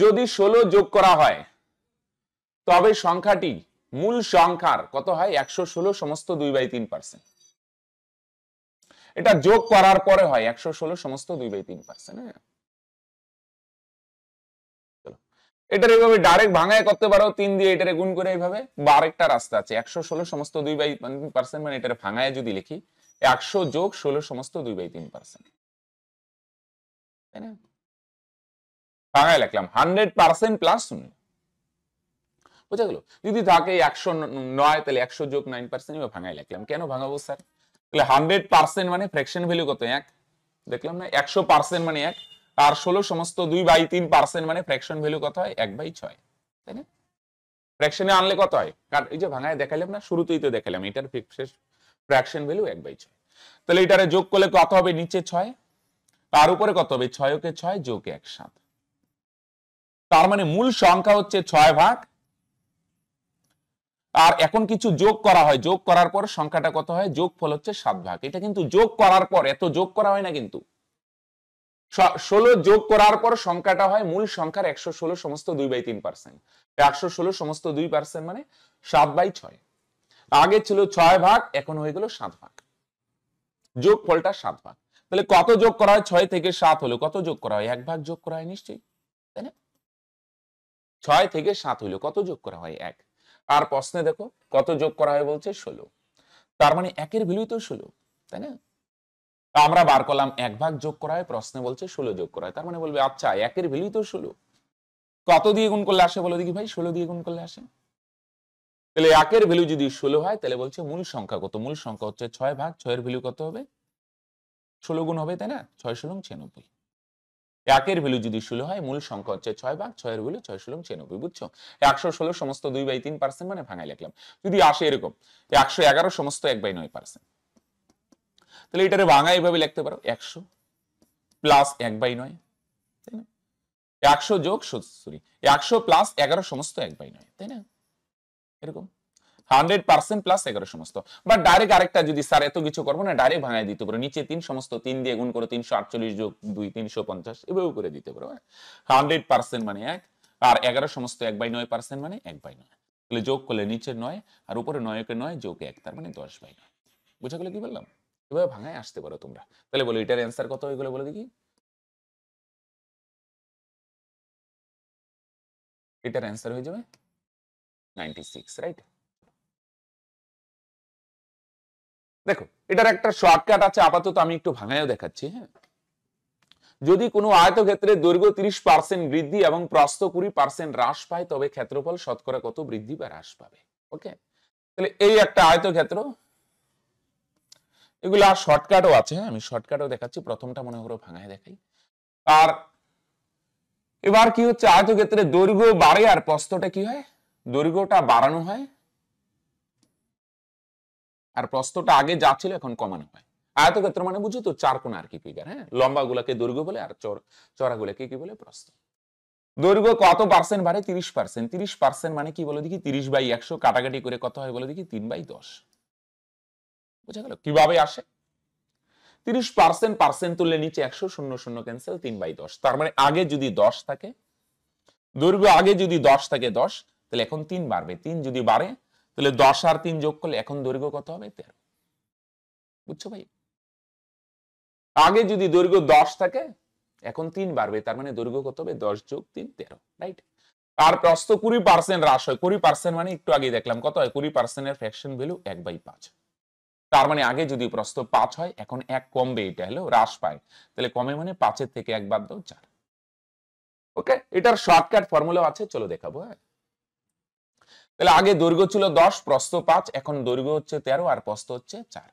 যদি ষোলো যোগ করা হয় তবে সংখ্যাটি মূল সংখ্যার কত হয় একশো ষোলো সমস্ত দুই বাই তিন পার্সেন্ট এটা যোগ করার পরে হয় একশো ষোলো সমস্ত দুই বাই তিন পার্সেন্ট হ্যাঁ এটার এইভাবে ডাইরেক্ট ভাঙায় করতে পারো তিন দিয়ে এটারে গুণ করে এইভাবে বা আরেকটা রাস্তা আছে একশো ষোলো সমস্ত দুই বাই পার্সেন্ট মানে এটার ভাঙায় যদি লিখি একশো যোগ ষোলো সমস্ত দুই বাই তিন পার্সেন্ট তাই না বাংলায় লিখলাম হান্ড্রেড পার্সেন্ট প্লাস শূন্য বোঝা গেল যদি থাকে একশো নয় তাহলে একশো যোগ নাইন পার্সেন্ট এবার ভাঙাই লিখলাম কেন ভাঙাবো স্যার তাহলে হান্ড্রেড পার্সেন্ট মানে ফ্র্যাকশন ভ্যালু কত এক দেখলাম না একশো পার্সেন্ট মানে এক আর ষোলো সমস্ত দুই বাই তিন পার্সেন্ট মানে ফ্র্যাকশন ভ্যালু কত হয় এক বাই ছয় তাই না ফ্র্যাকশনে আনলে কত হয় কারণ এই যে ভাঙায় দেখালাম না শুরুতেই তো দেখালাম এটার ফ্র্যাকশন ভ্যালু এক বাই ছয় তাহলে এটারে যোগ করলে কত হবে নিচে ছয় তার উপরে কত হবে ছয় ওকে ছয় যোগ এক সাত তার মানে মূল সংখ্যা হচ্ছে ছয় ভাগ আর এখন কিছু যোগ করা হয় যোগ করার পর সংখ্যাটা কত হয় যোগ ফল হচ্ছে সাত ভাগ এটা কিন্তু যোগ করার পর এত যোগ করা হয় না কিন্তু ষোলো যোগ করার পর সংখ্যাটা হয় মূল সংখ্যার একশো ষোলো সমস্ত দুই বাই তিন পার্সেন্ট একশো ষোলো সমস্ত দুই পার্সেন্ট মানে সাত বাই ছয় আগে ছিল ছয় ভাগ এখন হয়ে গেল সাত ভাগ যোগ ফলটা সাত ভাগ তাহলে কত যোগ করা হয় ছয় থেকে সাত হলো কত যোগ করা হয় এক ভাগ যোগ করা হয় নিশ্চয়ই তাই না ছয় থেকে সাত হইলো কত যোগ করা হয় এক আর প্রশ্নে দেখো কত যোগ করা হয় বলছে ষোলো তার মানে একের ভ্যালু তো ষোলো তাই না আমরা বার করলাম এক ভাগ যোগ করা হয় প্রশ্নে বলছে ষোলো যোগ করা হয় তার মানে বলবে আচ্ছা একের ভ্যালু তো ষোলো কত দিয়ে গুণ করলে আসে বলো দেখি ভাই ষোলো দিয়ে গুণ করলে আসে তাহলে একের ভ্যালু যদি ষোলো হয় তাহলে বলছে মূল সংখ্যা কত মূল সংখ্যা হচ্ছে ছয় ভাগ ছয়ের ভ্যালু কত হবে ষোলো গুণ হবে তাই না ছয় ষোলো ছিয়ানব্বই একের ভ্যালু যদি ষোলো হয় মূল সংখ্যা হচ্ছে ছয় ভাগ ছয়ের ভ্যালু ছয় ষোলো ছিয়ানব্বই বুঝছো একশো ষোলো সমস্ত দুই বাই তিন পার্সেন্ট মানে ভাঙাই লিখলাম যদি আসে এরকম একশো এগারো সমস্ত এক বাই নয় পার্সেন্ট তাহলে এটারে ভাঙা এভাবে লিখতে পারো একশো প্লাস এক বাই নয় তাই না একশো যোগ সরি একশো প্লাস এগারো সমস্ত এক বাই নয় তাই না এরকম হান্ড্রেড পার্সেন্ট প্লাস এগারো সমস্ত বা ডাইরেক্ট আরেকটা যদি স্যার এত কিছু করবো না ডাইরেক্ট ভাঙায় দিতে পারো নিচে তিন সমস্ত তিন দিয়ে গুণ করো তিনশো আটচল্লিশ যোগ দুই তিনশো পঞ্চাশ এভাবে করে দিতে পারো হান্ড্রেড পার্সেন্ট মানে এক আর এগারো সমস্ত এক বাই নয় পার্সেন্ট মানে এক বাই নয় তাহলে যোগ করলে নিচের নয় আর উপরে নয়কে নয় যোগ এক তার মানে দশ বাই নয় বুঝা গেলো কি বললাম এভাবে ভাঙায় আসতে পারো তোমরা তাহলে বলো এটার অ্যান্সার কত এগুলো বলে দেখি এটার অ্যান্সার হয়ে যাবে 96 রাইট দেখো এটার একটা শর্টকাট আছে আপাতত আমি একটু ভাঙায়ও দেখাচ্ছি হ্যাঁ যদি কোনো আয়তক্ষেত্রে দৈর্ঘ্য তিরিশ পার্সেন্ট বৃদ্ধি এবং কুড়ি পার্সেন্ট হ্রাস পায় তবে ক্ষেত্রফল শতকরা কত বৃদ্ধি বা হ্রাস পাবে ওকে তাহলে এই একটা আয়তক্ষেত্র এগুলো শর্টকাটও আছে হ্যাঁ আমি শর্টকাটও দেখাচ্ছি প্রথমটা মনে করো ভাঙায় দেখাই আর এবার কি হচ্ছে আয়তক্ষেত্রে দৈর্ঘ্য বাড়ে আর প্রস্তটা কি হয় দৈর্ঘ্যটা বাড়ানো হয় আর প্রস্তটা আগে যা ছিল এখন কমানো হয় আয়তক্ষেত্র মানে বুঝি তো চার কোন আর কি ফিগার হ্যাঁ লম্বা গুলাকে দৈর্ঘ্য বলে আর চড়া গুলাকে কি বলে প্রস্থ দৈর্ঘ্য কত পার্সেন্ট বাড়ে তিরিশ পার্সেন্ট তিরিশ পার্সেন্ট মানে কি বলে দেখি তিরিশ বাই একশো কাটাকাটি করে কত হয় বলে দেখি তিন বাই দশ বুঝা গেল কিভাবে আসে তিরিশ পার্সেন্ট পার্সেন্ট তুললে নিচে একশো শূন্য শূন্য ক্যান্সেল তিন বাই দশ তার মানে আগে যদি দশ থাকে দৈর্ঘ্য আগে যদি দশ থাকে দশ তাহলে এখন তিন বাড়বে তিন যদি বাড়ে তাহলে দশ আর তিন যোগ করলে এখন দৈর্ঘ্য কত হবে তেরো বুঝছো ভাই আগে যদি দৈর্ঘ্য দশ থাকে এখন তিন বাড়বে তার মানে দৈর্ঘ্য কত হবে দশ যোগ তিন তেরো রাইট আর প্রস্ত কুড়ি পার্সেন্ট হ্রাস হয় কুড়ি পার্সেন্ট মানে একটু আগে দেখলাম কত হয় কুড়ি পার্সেন্টের ফ্যাকশন ভ্যালু এক বাই পাঁচ তার মানে আগে যদি প্রস্ত পাঁচ হয় এখন এক কমবে এটা হলো হ্রাস পায় তাহলে কমে মানে পাঁচের থেকে একবার দাও চার ওকে এটার শর্টকাট ফর্মুলা আছে চলো দেখাবো হ্যাঁ তাহলে আগে দৈর্ঘ্য ছিল দশ প্রস্থ পাঁচ এখন দৈর্ঘ্য হচ্ছে তেরো আর প্রস্থ হচ্ছে চার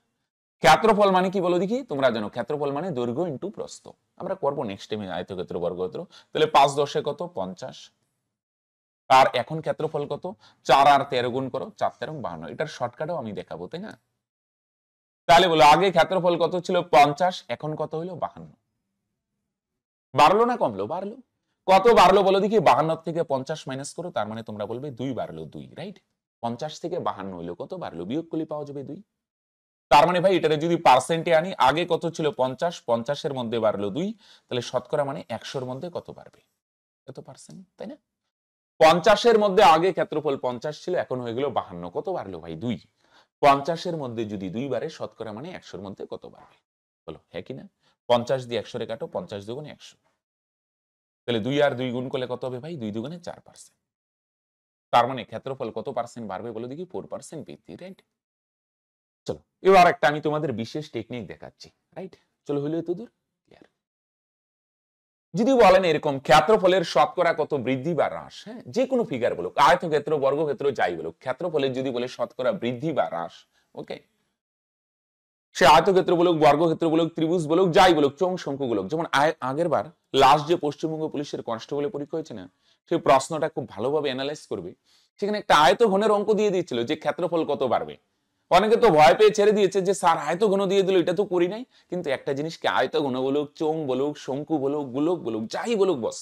ক্ষেত্রফল মানে কি বলো দেখি তোমরা জানো ক্ষেত্রফল মানে দৈর্ঘ্য ইন্টু প্রস্থ আমরা করবো নেক্সট টাইমে আয়তক্ষেত্র বর্গক্ষেত্র তাহলে পাঁচ দশে কত পঞ্চাশ আর এখন ক্ষেত্রফল কত চার আর তেরো গুণ করো চার তেরো বাহান্ন এটার শর্টকাটও আমি দেখাবো তাই না তাহলে বলো আগে ক্ষেত্রফল কত ছিল পঞ্চাশ এখন কত হইলো বাহান্ন বাড়লো না কমলো বাড়লো কত বাড়লো বলো দেখি বাহান্ন থেকে পঞ্চাশ মাইনাস করো তার মানে তোমরা বলবে দুই বাড়লো দুই রাইট পঞ্চাশ থেকে বাহান্ন হইলো কত বাড়লো বিয়োগ করলে পাওয়া যাবে দুই তার মানে ভাই এটা যদি পার্সেন্টে আনি আগে কত ছিল পঞ্চাশ পঞ্চাশের মধ্যে বাড়লো দুই তাহলে শতকরা মানে একশোর মধ্যে কত বাড়বে কত পার্সেন্ট তাই না পঞ্চাশের মধ্যে আগে ক্ষেত্রফল পঞ্চাশ ছিল এখন হয়ে গেল বাহান্ন কত বাড়লো ভাই দুই পঞ্চাশের মধ্যে যদি দুই বারে শতকরা মানে একশোর মধ্যে কত বাড়বে বলো হ্যাঁ কিনা পঞ্চাশ দিয়ে একশোরে কাটো পঞ্চাশ দুগুণে একশো তাহলে দুই আর দুই গুণ করলে কত হবে ভাই দুই দুগুণে চার পার্সেন্ট তার মানে ক্ষেত্রফল কত পার্সেন্ট বাড়বে বলে দেখি ফোর পার্সেন্ট বৃদ্ধি রাইট চলো এবার একটা আমি তোমাদের বিশেষ টেকনিক দেখাচ্ছি রাইট চলো হইলে তো দূর ক্লিয়ার যদি বলেন এরকম ক্ষেত্রফলের শতকরা কত বৃদ্ধি বা হ্রাস হ্যাঁ যে কোনো ফিগার বলো আয়তক্ষেত্র বর্গক্ষেত্র যাই বলো ক্ষেত্রফলের যদি বলে শতকরা বৃদ্ধি বা হ্রাস ওকে সে আয়তক্ষেত্র বলুক বর্গক্ষেত্র বলুক ত্রিভুজ বলুক যাই বলুক চোং শঙ্কু বলুক যেমন আগের বার লাস্ট যে পশ্চিমবঙ্গ পুলিশের কনস্টেবলের পরীক্ষা হয়েছে না সেই প্রশ্নটা খুব ভালোভাবে অ্যানালাইজ করবে সেখানে একটা আয়ত ঘনের অঙ্ক দিয়ে দিয়েছিল যে ক্ষেত্রফল কত বাড়বে অনেকে তো ভয় পেয়ে ছেড়ে দিয়েছে যে স্যার আয়ত ঘন দিয়ে দিল এটা তো করি নাই কিন্তু একটা জিনিসকে আয়ত ঘন বলুক চং বলুক শঙ্কু বলুক গুলক বলুক যাই বলুক বস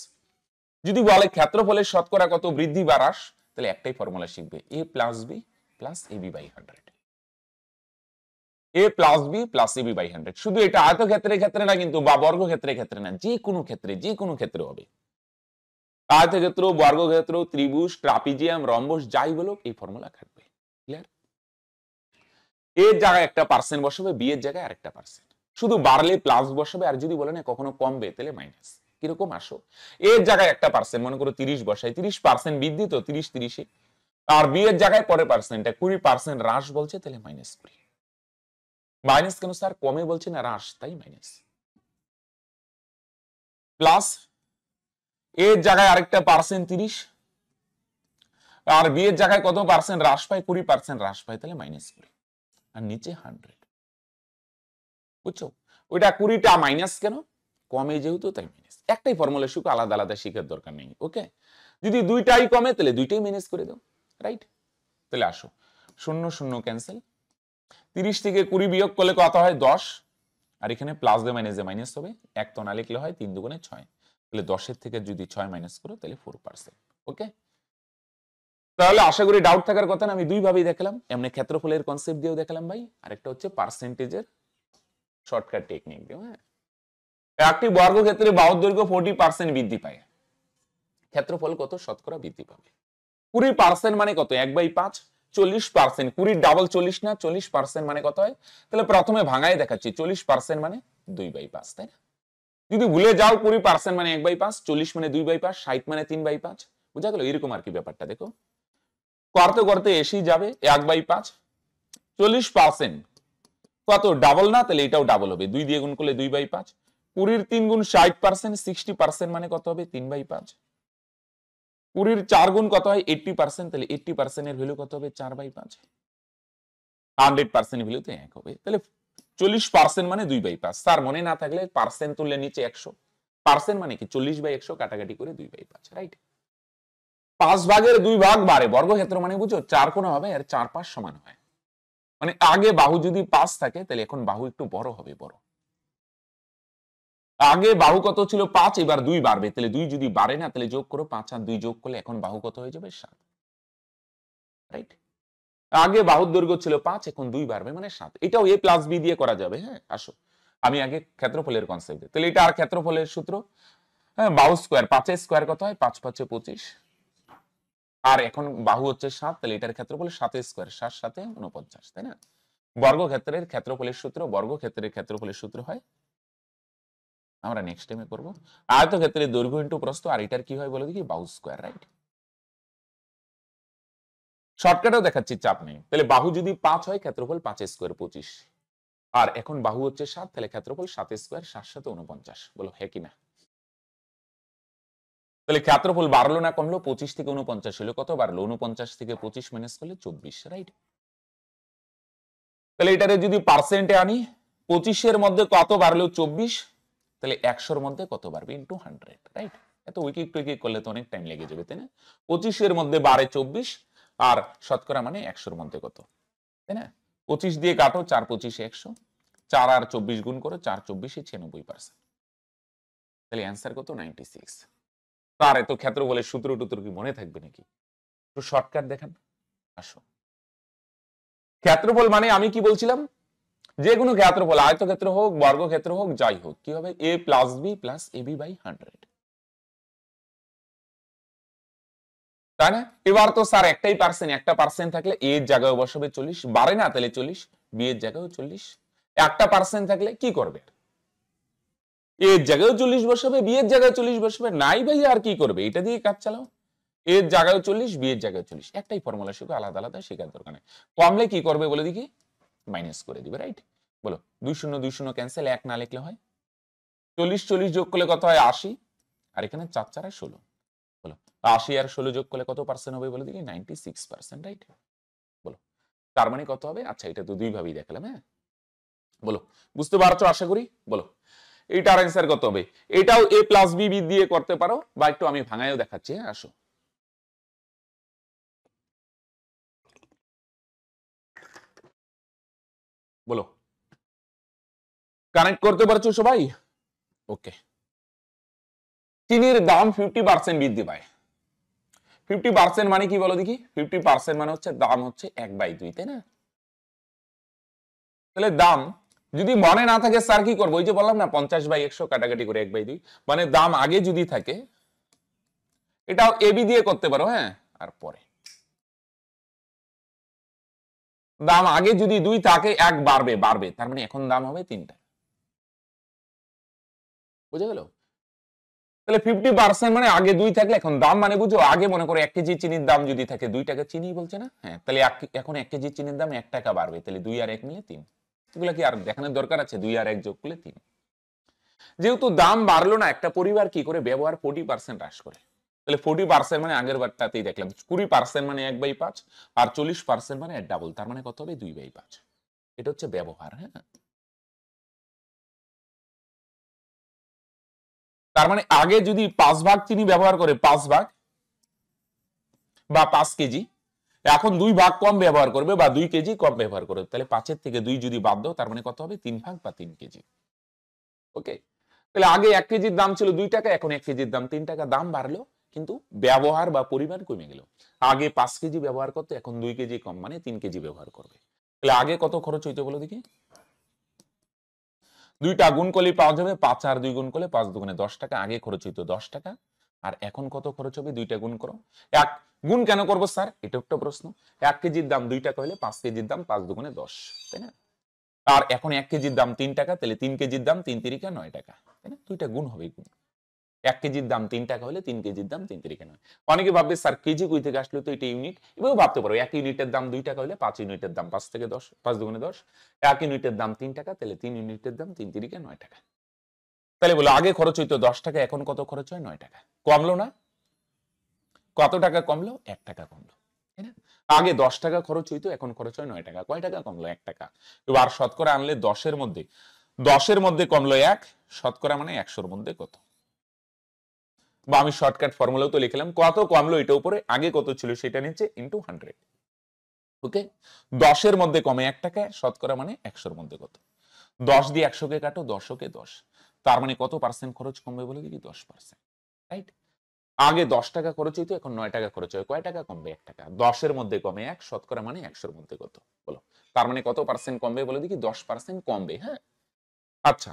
যদি বলে ক্ষেত্রফলের শতকরা কত বৃদ্ধি বা হ্রাস তাহলে একটাই ফর্মুলা শিখবে A plus B plus A B by hundred A plus B plus CB by hundred শুধু এটা আয়তক্ষেত্রের ক্ষেত্রে না কিন্তু বা বর্গক্ষেত্রের ক্ষেত্রে না যে কোনো ক্ষেত্রে যে কোনো ক্ষেত্রে হবে আয়তক্ষেত্র বর্গক্ষেত্র ত্রিভুজ ট্রাপিজিয়াম রম্বস যাই বলুক এই ফর্মুলা খাটবে ক্লিয়ার এর জায়গায় একটা পার্সেন্ট বসাবে বি এর জায়গায় আরেকটা পার্সেন্ট শুধু বাড়লে প্লাস বসাবে আর যদি বলে কখনো কমবে তাহলে মাইনাস কিরকম আসো এর জায়গায় একটা পার্সেন্ট মনে করো তিরিশ বসায় তিরিশ পার্সেন্ট বৃদ্ধি তো তিরিশ তিরিশে আর বি এর জায়গায় পরে পার্সেন্টটা কুড়ি পার্সেন্ট হ্রাস বলছে তাহলে মাইনাস কুড়ি মাইনাস কেন স্যার কমে বলছেন আর তাই মাইনাস প্লাস এর জায়গায় আরেকটা পার্সেন্ট তিরিশ আর বি এর জায়গায় কত পার্সেন্ট হ্রাস পায় কুড়ি পার্সেন্ট হ্রাস পায় তাহলে মাইনাস কুড়ি আর নিচে হান্ড্রেড বুঝছো ওইটা কুড়িটা মাইনাস কেন কমে যেহেতু তাই মাইনাস একটাই ফর্মুলা শিখো আলাদা আলাদা শিখার দরকার নেই ওকে যদি দুইটাই কমে তাহলে দুইটাই মাইনাস করে দাও রাইট তাহলে আসো শূন্য শূন্য ক্যান্সেল তিরিশ থেকে কুড়ি বিয়োগ করলে কত হয় দশ আর এখানে প্লাস দে মাইনাস দে মাইনাস হবে এক তো না লিখলে হয় তিন দুগুণে ছয় তাহলে দশের থেকে যদি ছয় মাইনাস করো তাহলে ফোর পার্সেন্ট ওকে তাহলে আশা করি ডাউট থাকার কথা না আমি দুই ভাবেই দেখলাম এমনি ক্ষেত্রফলের কনসেপ্ট দিয়েও দেখলাম ভাই আরেকটা হচ্ছে পার্সেন্টেজের শর্টকাট টেকনিক দিয়ে হ্যাঁ একটি বর্গক্ষেত্রে বাহুর দৈর্ঘ্য ফোরটি পার্সেন্ট বৃদ্ধি পায় ক্ষেত্রফল কত শতকরা বৃদ্ধি পাবে কুড়ি পার্সেন্ট মানে কত এক বাই পাঁচ চল্লিশ পার্সেন্ট কুড়ির ডাবল চল্লিশ না চল্লিশ পার্সেন্ট মানে কত হয় তাহলে প্রথমে ভাঙায় দেখাচ্ছি চল্লিশ পার্সেন্ট মানে দুই বাই পাঁচ তাই না যদি ভুলে যাও কুড়ি পার্সেন্ট মানে এক বাই পাঁচ চল্লিশ মানে দুই বাই পাঁচ ষাট মানে তিন বাই পাঁচ বুঝা গেল এরকম আর কি ব্যাপারটা দেখো করতে করতে এসেই যাবে এক বাই পাঁচ চল্লিশ পার্সেন্ট কত ডাবল না তাহলে এটাও ডাবল হবে দুই দিয়ে গুণ করলে দুই বাই পাঁচ কুড়ির তিন গুণ ষাট পার্সেন্ট সিক্সটি পার্সেন্ট মানে কত হবে তিন বাই পাঁচ কুড়ির চার গুণ কত হয় এইটি পার্সেন্ট তাহলে এইট্টি পার্সেন্টের ভ্যালু কত হবে চার বাই পাঁচ হান্ড্রেড পার্সেন্ট ভ্যালুতে এক হবে তাহলে চল্লিশ পার্সেন্ট মানে দুই বাই পাঁচ স্যার মনে না থাকলে পার্সেন্ট তুললে নিচে একশো পার্সেন্ট মানে কি চল্লিশ বাই একশো কাটাকাটি করে দুই বাই পাঁচ রাইট পাঁচ ভাগের দুই ভাগ বাড়ে বর্গক্ষেত্র মানে বুঝো চার কোণ হবে আর চার পাঁচ সমান হয় মানে আগে বাহু যদি পাঁচ থাকে তাহলে এখন বাহু একটু বড় হবে বড় আগে বাহু কত ছিল পাঁচ এবার দুই বাড়বে তাহলে দুই যদি বাড়ে না তাহলে যোগ করো পাঁচ আর দুই যোগ করলে এখন বাহু কত হয়ে যাবে সাত রাইট আগে বাহুর দৈর্ঘ্য ছিল পাঁচ এখন দুই বাড়বে মানে সাত এটাও এ প্লাস বি দিয়ে করা যাবে হ্যাঁ আসো আমি আগে ক্ষেত্রফলের কনসেপ্ট তাহলে এটা আর ক্ষেত্রফলের সূত্র হ্যাঁ বাহু স্কোয়ার পাঁচের স্কোয়ার কত হয় পাঁচ পাঁচে পঁচিশ আর এখন বাহু হচ্ছে সাত তাহলে এটার ক্ষেত্রফল সাতের স্কোয়ার সাত সাথে উনপঞ্চাশ তাই না বর্গক্ষেত্রের ক্ষেত্রফলের সূত্র বর্গক্ষেত্রের ক্ষেত্রফলের সূত্র হয় আমরা নেক্সট টাইমে করবো আয়তক্ষেত্রে দৈর্ঘ্য ইন্টু প্রস্ত আর এটার কি হয় বলে দেখি বাহু স্কোয়ার রাইট শর্টকাটও দেখাচ্ছি চাপ নেই তাহলে বাহু যদি পাঁচ হয় ক্ষেত্রফল পাঁচ স্কোয়ার পঁচিশ আর এখন বাহু হচ্ছে সাত তাহলে ক্ষেত্রফল সাত স্কোয়ার সাত সাথে উনপঞ্চাশ বলো হ্যাঁ কিনা তাহলে ক্ষেত্রফল বাড়লো না কমলো পঁচিশ থেকে উনপঞ্চাশ হলো কত বাড়লো উনপঞ্চাশ থেকে পঁচিশ মাইনাস করলে চব্বিশ রাইট তাহলে এটারে যদি পার্সেন্টে আনি পঁচিশের মধ্যে কত বাড়লো চব্বিশ তাহলে একশোর মধ্যে কত কতবার ইন্টু হান্ড্রেড রাইট এত উইকিক টুইকিক করলে তো অনেক টাইম লেগে যাবে তাই না পঁচিশের মধ্যে বারে চব্বিশ আর শতকরা মানে একশোর মধ্যে কত তাই না পঁচিশ দিয়ে কাটো চার পঁচিশে একশো চার আর চব্বিশ গুণ করো চার চব্বিশে ছিয়ানব্বই পার্সেন্ট তাহলে অ্যান্সার কত নাইনটি সিক্স তার এত ক্ষেত্র বলে সূত্র টুত্র কি মনে থাকবে নাকি একটু শর্টকাট দেখান আসো ক্ষেত্রফল মানে আমি কি বলছিলাম যে কোনো ক্ষেত্রফল আয়তক্ষেত্র হোক বর্গক্ষেত্র হোক যাই হোক কি হবে A plus B plus A B by hundred তাই না এবার তো স্যার একটাই পার্সেন্ট একটা পার্সেন্ট থাকলে এ এর জায়গায় বসাবে চল্লিশ বাড়ে না তাহলে চল্লিশ বি এর জায়গায় চল্লিশ একটা পার্সেন্ট থাকলে কি করবে এ এর জায়গায় চল্লিশ বসাবে বি এর জায়গায় চল্লিশ বসাবে নাই ভাই আর কি করবে এটা দিয়ে কাজ চালাও এর জায়গায় চল্লিশ বি এর জায়গায় চল্লিশ একটাই ফর্মুলা শিখো আলাদা আলাদা শেখার দরকার নেই কমলে কি করবে বলে দেখি মাইনাস করে দিবে রাইট বলো দুই শূন্য দুই শূন্য ক্যান্সেল এক না লিখলে হয় চল্লিশ চল্লিশ যোগ করলে কত হয় আশি আর এখানে চার চার আর ষোলো বলো আশি আর ষোলো যোগ করলে কত পার্সেন্ট হবে বলে দেখি নাইনটি সিক্স পার্সেন্ট রাইট বলো তার মানে কত হবে আচ্ছা এটা তো দুইভাবেই দেখালাম হ্যাঁ বলো বুঝতে পারছো আশা করি বলো এইটার অ্যান্সার কত হবে এটাও এ প্লাস বি দিয়ে করতে পারো বা একটু আমি ভাঙায়ও দেখাচ্ছি হ্যাঁ আসো বলো কানেক্ট করতে পারছো সবাই ওকে চিনির দাম ফিফটি পার্সেন্ট বৃদ্ধি পায় ফিফটি পার্সেন্ট মানে কি বলো দেখি ফিফটি পার্সেন্ট মানে হচ্ছে দাম হচ্ছে এক বাই দুই তাই না তাহলে দাম যদি মনে না থাকে স্যার কি করবো ওই যে বললাম না পঞ্চাশ বাই একশো কাটাকাটি করে এক বাই দুই মানে দাম আগে যদি থাকে এটাও এবি দিয়ে করতে পারো হ্যাঁ আর পরে দাম আগে যদি দুই থাকে এক বাড়বে বাড়বে তার মানে এখন দাম হবে তিনটা বুঝে গেল তাহলে ফিফটি পার্সেন্ট মানে আগে দুই থাকলে এখন দাম মানে বুঝো আগে মনে করো এক কেজি চিনির দাম যদি থাকে দুই টাকা চিনি বলছে না হ্যাঁ তাহলে এখন এক কেজি চিনির দাম এক টাকা বাড়বে তাহলে দুই আর এক মিলে তিন এগুলো কি আর দেখানোর দরকার আছে দুই আর এক যোগ করলে তিন যেহেতু দাম বাড়লো না একটা পরিবার কি করে ব্যবহার ফোর্টি পার্সেন্ট হ্রাস করে তাহলে ফোর্টি পার্সেন্ট মানে আগের বারটাতেই দেখলাম কুড়ি পার্সেন্ট মানে এক বাই পাঁচ আর চল্লিশ পার্সেন্ট মানে এক ডাবল তার মানে কত হবে দুই বাই পাঁচ এটা হচ্ছে ব্যবহার হ্যাঁ তার মানে আগে যদি পাঁচ ভাগ তিনি ব্যবহার করে পাঁচ ভাগ বা পাঁচ কেজি এখন দুই ভাগ কম ব্যবহার করবে বা দুই কেজি কম ব্যবহার করবে তাহলে পাঁচের থেকে দুই যদি বাদ দাও তার মানে কত হবে তিন ভাগ বা তিন কেজি ওকে তাহলে আগে এক কেজির দাম ছিল দুই টাকা এখন এক কেজির দাম তিন টাকা দাম বাড়লো কিন্তু ব্যবহার বা পরিমাণ কমে গেল আগে পাঁচ কেজি ব্যবহার করতো এখন দুই কেজি কম মানে তিন কেজি ব্যবহার করবে তাহলে আগে কত খরচ হইতে বলো দেখি দুইটা গুণ করলে পাওয়া যাবে পাঁচ আর দুই গুণ করলে পাঁচ দুগুণে দশ টাকা আগে খরচ হইতো দশ টাকা আর এখন কত খরচ হবে দুইটা গুণ করো এক গুণ কেন করবো স্যার এটা একটা প্রশ্ন এক কেজির দাম দুই টাকা হলে পাঁচ কেজির দাম পাঁচ দুগুণে দশ তাই না আর এখন এক কেজির দাম তিন টাকা তাহলে তিন কেজির দাম তিন তিরিকা নয় টাকা তাই না দুইটা গুণ হবে গুণ এক কেজির দাম তিন টাকা হলে তিন কেজির দাম তিন তিরিকে নয় অনেকে ভাববে স্যার কেজি কই থেকে আসলে তো এটা ইউনিট এবারও ভাবতে পারো এক ইউনিটের দাম দুই টাকা হলে পাঁচ ইউনিটের দাম পাঁচ থেকে দশ পাঁচ দুগুণে দশ এক ইউনিটের দাম তিন টাকা তাহলে তিন ইউনিটের দাম তিন তিরিকে নয় টাকা তাহলে বলো আগে খরচ হইতো দশ টাকা এখন কত খরচ হয় নয় টাকা কমলো না কত টাকা কমলো এক টাকা কমলো আগে দশ টাকা খরচ হইতো এখন খরচ হয় নয় টাকা কয় টাকা কমলো এক টাকা এবার শতকরা আনলে দশের মধ্যে দশের মধ্যে কমলো এক শতকরা মানে একশোর মধ্যে কত বা আমি শর্টকাট ফর্মুলাও তো লিখলাম কত কমলো এটা উপরে আগে কত ছিল সেটা নিচ্ছে ইন্টু হান্ড্রেড ওকে দশের মধ্যে কমে এক টাকা শতকরা মানে একশোর মধ্যে কত দশ দিয়ে একশোকে কাটো দশকে দশ তার মানে কত পার্সেন্ট খরচ কমবে বলে দিবি দশ পার্সেন্ট রাইট আগে দশ টাকা খরচ হইতো এখন নয় টাকা খরচ হয় কয় টাকা কমবে এক টাকা দশের মধ্যে কমে এক শতকরা মানে একশোর মধ্যে কত বলো তার মানে কত পার্সেন্ট কমবে বলে দেখি দশ পার্সেন্ট কমবে হ্যাঁ আচ্ছা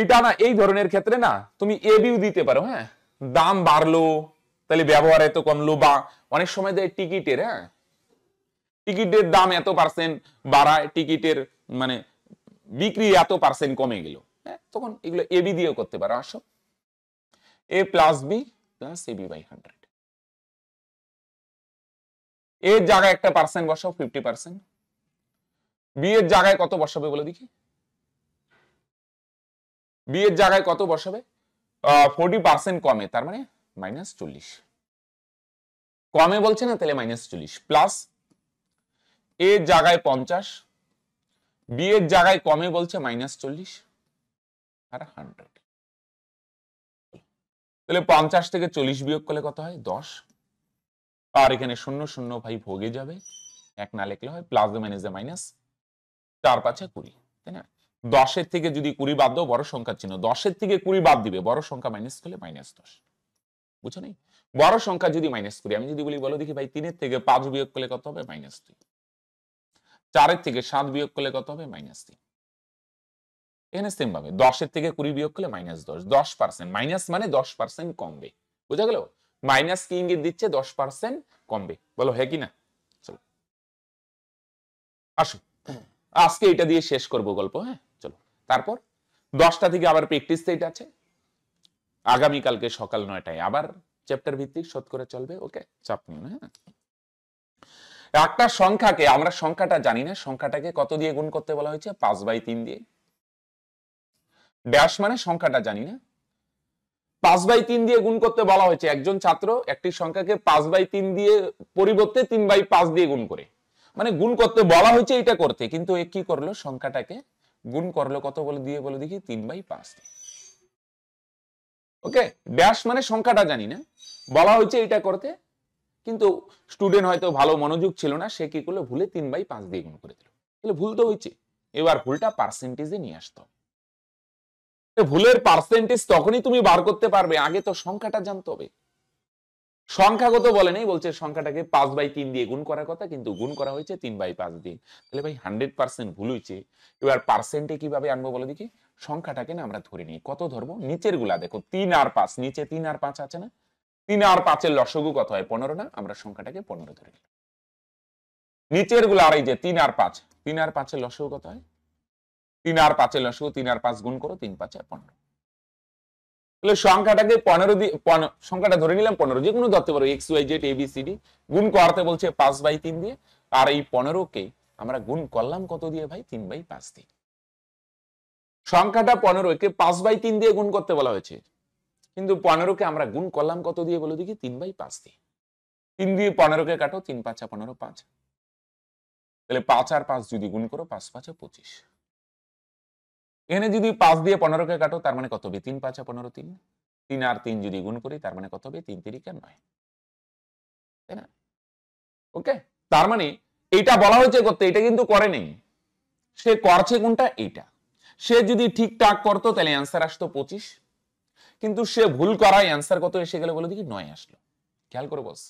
এটা না এই ধরনের ক্ষেত্রে না তুমি এ দিতে পারো হ্যাঁ দাম বাড়লো তাহলে ব্যবহার এত কমলো বা অনেক সময় দেয় টিকিটের হ্যাঁ টিকিটের দাম এত পার্সেন্ট বাড়ায় টিকিটের মানে বিক্রি এত পার্সেন্ট কমে গেল হ্যাঁ তখন এগুলো এবি দিয়েও করতে পারো আসো A plus B plus AB by hundred এর জায়গায় একটা পার্সেন্ট বসাও ফিফটি পার্সেন্ট বি এর জায়গায় কত বসাবে বলে দেখি বিয়ের জায়গায় কত বসাবে ফোরটি পার্সেন্ট কমে তার মানে মাইনাস চল্লিশ কমে বলছে না তাহলে মাইনাস চল্লিশ প্লাস এ জায়গায় পঞ্চাশ বিয়ের জায়গায় কমে বলছে মাইনাস চল্লিশ আর হান্ড্রেড তাহলে পঞ্চাশ থেকে চল্লিশ বিয়োগ করলে কত হয় দশ আর এখানে শূন্য শূন্য ভাই ভোগে যাবে এক না লেখলে হয় প্লাস মাইনাস চার পাঁচে কুড়ি তাই না দশের থেকে যদি কুড়ি বাদ দাও বড় সংখ্যার চিহ্ন দশের থেকে কুড়ি বাদ দিবে বড় সংখ্যা মাইনাস করলে মাইনাস দশ বুঝো নাই বড় সংখ্যা যদি মাইনাস করি আমি যদি বলি বলো দেখি ভাই তিনের থেকে পাঁচ বিয়োগ করলে কত হবে মাইনাস দুই চারের থেকে সাত বিয়োগ করলে কত হবে মাইনাস তিন এখানে সেম ভাবে দশের থেকে কুড়ি বিয়োগ করলে মাইনাস দশ দশ পার্সেন্ট মাইনাস মানে দশ পার্সেন্ট কমবে বুঝা গেল মাইনাস কি ইঙ্গিত দিচ্ছে দশ পার্সেন্ট কমবে বলো হ্যাঁ কি না চলো আসো আজকে এটা দিয়ে শেষ করবো গল্প হ্যাঁ তারপর দশটা থেকে আবার প্র্যাকটিস সেট আছে আগামীকালকে সকাল নয়টায় আবার চ্যাপ্টার ভিত্তিক শোধ করে চলবে ওকে চাপ নিও হ্যাঁ একটা সংখ্যাকে আমরা সংখ্যাটা জানি না সংখ্যাটাকে কত দিয়ে গুণ করতে বলা হয়েছে পাঁচ বাই তিন দিয়ে ড্যাশ মানে সংখ্যাটা জানি না পাঁচ বাই তিন দিয়ে গুণ করতে বলা হয়েছে একজন ছাত্র একটি সংখ্যাকে পাঁচ বাই তিন দিয়ে পরিবর্তে তিন বাই পাঁচ দিয়ে গুণ করে মানে গুণ করতে বলা হয়েছে এটা করতে কিন্তু এ কি করলো সংখ্যাটাকে গুণ করলো কত বলে দিয়ে বলে দেখি তিন বাই পাঁচ ওকে ব্যাস মানে সংখ্যাটা জানি না বলা হয়েছে এটা করতে কিন্তু স্টুডেন্ট হয়তো ভালো মনোযোগ ছিল না সে কি করলো ভুলে তিন বাই পাঁচ দিয়ে গুণ করে দিল তাহলে ভুল তো হয়েছে এবার ভুলটা পার্সেন্টেজে নিয়ে আসতে ভুলের পার্সেন্টেজ তখনই তুমি বার করতে পারবে আগে তো সংখ্যাটা জানতে হবে সংখ্যাগত বলে নেই বলছে সংখ্যাটাকে পাঁচ বাই তিন দিয়ে গুণ করার কথা কিন্তু গুণ করা হয়েছে তিন বাই পাঁচ দিয়ে তাহলে ভাই হান্ড্রেড পার্সেন্ট ভুল হয়েছে এবার পার্সেন্টে কিভাবে আনবো বলে দেখি সংখ্যাটাকে না আমরা ধরে নিই কত ধরবো নিচের গুলা দেখো তিন আর পাঁচ নিচে তিন আর পাঁচ আছে না তিন আর পাঁচের লসগু কত হয় পনেরো না আমরা সংখ্যাটাকে পনেরো ধরে নিলাম নিচের গুলো আর এই যে তিন আর পাঁচ তিন আর পাঁচের লসগু কত হয় তিন আর পাঁচের লসগু তিন আর পাঁচ গুণ করো তিন পাঁচে পনেরো তাহলে সংখ্যাটাকে পনেরো দিয়ে সংখ্যাটা ধরে নিলাম পনেরো যে কোনো ধরতে পারো এক্স ওয়াই জেড এবিসিডি গুণ করতে বলছে পাঁচ বাই তিন দিয়ে আর এই পনেরোকে আমরা গুণ করলাম কত দিয়ে ভাই তিন বাই পাঁচ দিয়ে সংখ্যাটা পনেরোকে পাঁচ বাই তিন দিয়ে গুণ করতে বলা হয়েছে কিন্তু পনেরোকে আমরা গুণ করলাম কত দিয়ে বলে দেখি তিন বাই পাঁচ দিয়ে তিন দিয়ে পনেরোকে কাটো তিন পাঁচা পনেরো পাঁচ তাহলে পাঁচ আর পাঁচ যদি গুণ করো পাঁচ পাঁচা পঁচিশ এনে যদি পাঁচ দিয়ে পনেরোকে কাটো তার মানে কত হবে তিন পাঁচ পনেরো তিন তিন আর তিন যদি গুণ করি তার মানে কত হবে তিন তিরিকে নয় তাই না ওকে তার মানে এটা বলা হয়েছে করতে এটা কিন্তু করে নেই সে করছে কোনটা এইটা সে যদি ঠিকঠাক করতো তাহলে অ্যান্সার আসতো পঁচিশ কিন্তু সে ভুল করায় অ্যান্সার কত এসে গেলে বলে দেখি নয় আসলো খেয়াল করে বস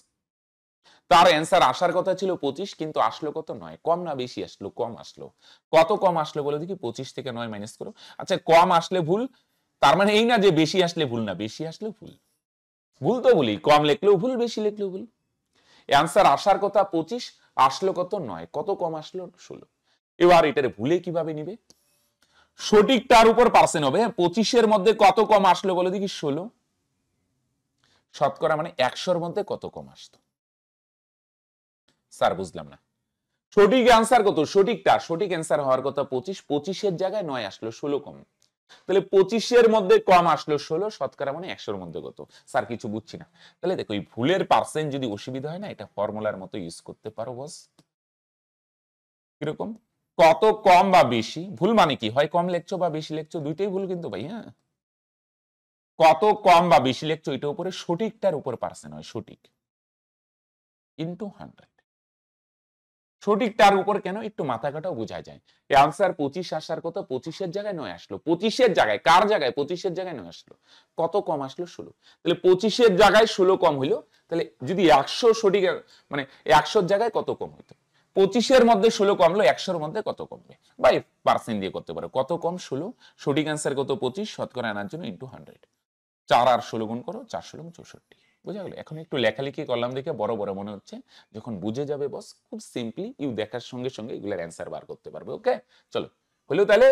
তার অ্যান্সার আসার কথা ছিল পঁচিশ কিন্তু আসলো কত নয় কম না বেশি আসলো কম আসলো কত কম আসলো বলে দেখি পঁচিশ থেকে নয় মাইনাস করো আচ্ছা কম আসলে ভুল তার মানে এই না যে বেশি আসলে ভুল না বেশি আসলে ভুল ভুল তো বলি কম লেখলেও ভুল বেশি লেখলেও ভুল অ্যান্সার আসার কথা পঁচিশ আসলো কত নয় কত কম আসলো ষোলো এবার এটার ভুলে কিভাবে নিবে সঠিক তার উপর পার্সেন্ট হবে হ্যাঁ পঁচিশের মধ্যে কত কম আসলো বলে দেখি ষোলো শতকরা মানে একশোর মধ্যে কত কম আসতো স্যার বুঝলাম না সঠিক অ্যান্সার কত সঠিকটা সঠিক অ্যান্সার হওয়ার কথা পঁচিশ পঁচিশের জায়গায় নয় আসলো ষোলো কম তাহলে পঁচিশের মধ্যে কম আসলো ষোলো শতকরা মানে একশোর মধ্যে কত স্যার কিছু বুঝছি না তাহলে দেখো এই ভুলের পার্সেন্ট যদি অসুবিধা হয় না এটা ফর্মুলার মতো ইউজ করতে পারো বস কিরকম কত কম বা বেশি ভুল মানে কি হয় কম লেখছো বা বেশি লেখছো দুইটাই ভুল কিন্তু ভাই হ্যাঁ কত কম বা বেশি লেখছো এটার উপরে সঠিকটার উপর পার্সেন্ট হয় সঠিক ইন্টু হান্ড্রেড সঠিক তার উপর কেন একটু মাথা কাটাও বোঝা যায় এই আনসার পঁচিশ আসার কথা পঁচিশের জায়গায় নয় আসলো পঁচিশের জায়গায় কার জায়গায় পঁচিশের জায়গায় নয় আসলো কত কম আসলো ষোলো তাহলে পঁচিশের জায়গায় ষোলো কম হইলো তাহলে যদি একশো সঠিক মানে একশোর জায়গায় কত কম হইতো পঁচিশের মধ্যে ষোলো কমলো একশোর মধ্যে কত কমবে বা পার্সেন্ট দিয়ে করতে পারো কত কম ষোলো সঠিক অ্যান্সার কত পঁচিশ শতকরা আনার জন্য ইন্টু হান্ড্রেড চার আর ষোলো গুণ করো চার ষোলো চৌষট্টি বোঝা গেল এখন একটু লেখালেখি করলাম দেখে বড় বড় মনে হচ্ছে যখন বুঝে যাবে বস খুব সিম্পলি ইউ দেখার সঙ্গে সঙ্গে এগুলোর অ্যান্সার বার করতে পারবে ওকে চলো হলেও তাহলে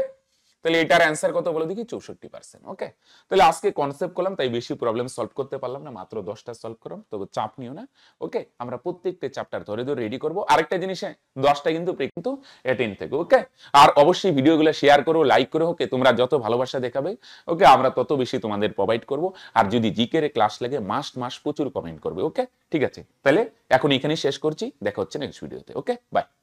তাহলে এটার অ্যান্সার কত বলে দেখি চৌষট্টি পার্সেন্ট ওকে তাহলে আজকে কনসেপ্ট করলাম তাই বেশি প্রবলেম সলভ করতে পারলাম না মাত্র দশটা সলভ করলাম তবে চাপ নিও না ওকে আমরা প্রত্যেকটা চ্যাপ্টার ধরে ধরে রেডি করবো আরেকটা জিনিসে দশটা কিন্তু কিন্তু অ্যাটেন্ড থেকে ওকে আর অবশ্যই ভিডিওগুলো শেয়ার করো লাইক করো ওকে তোমরা যত ভালোবাসা দেখাবে ওকে আমরা তত বেশি তোমাদের প্রোভাইড করব আর যদি জিকের ক্লাস লাগে মাস মাস প্রচুর কমেন্ট করবে ওকে ঠিক আছে তাহলে এখন এখানেই শেষ করছি দেখা হচ্ছে নেক্সট ভিডিওতে ওকে বাই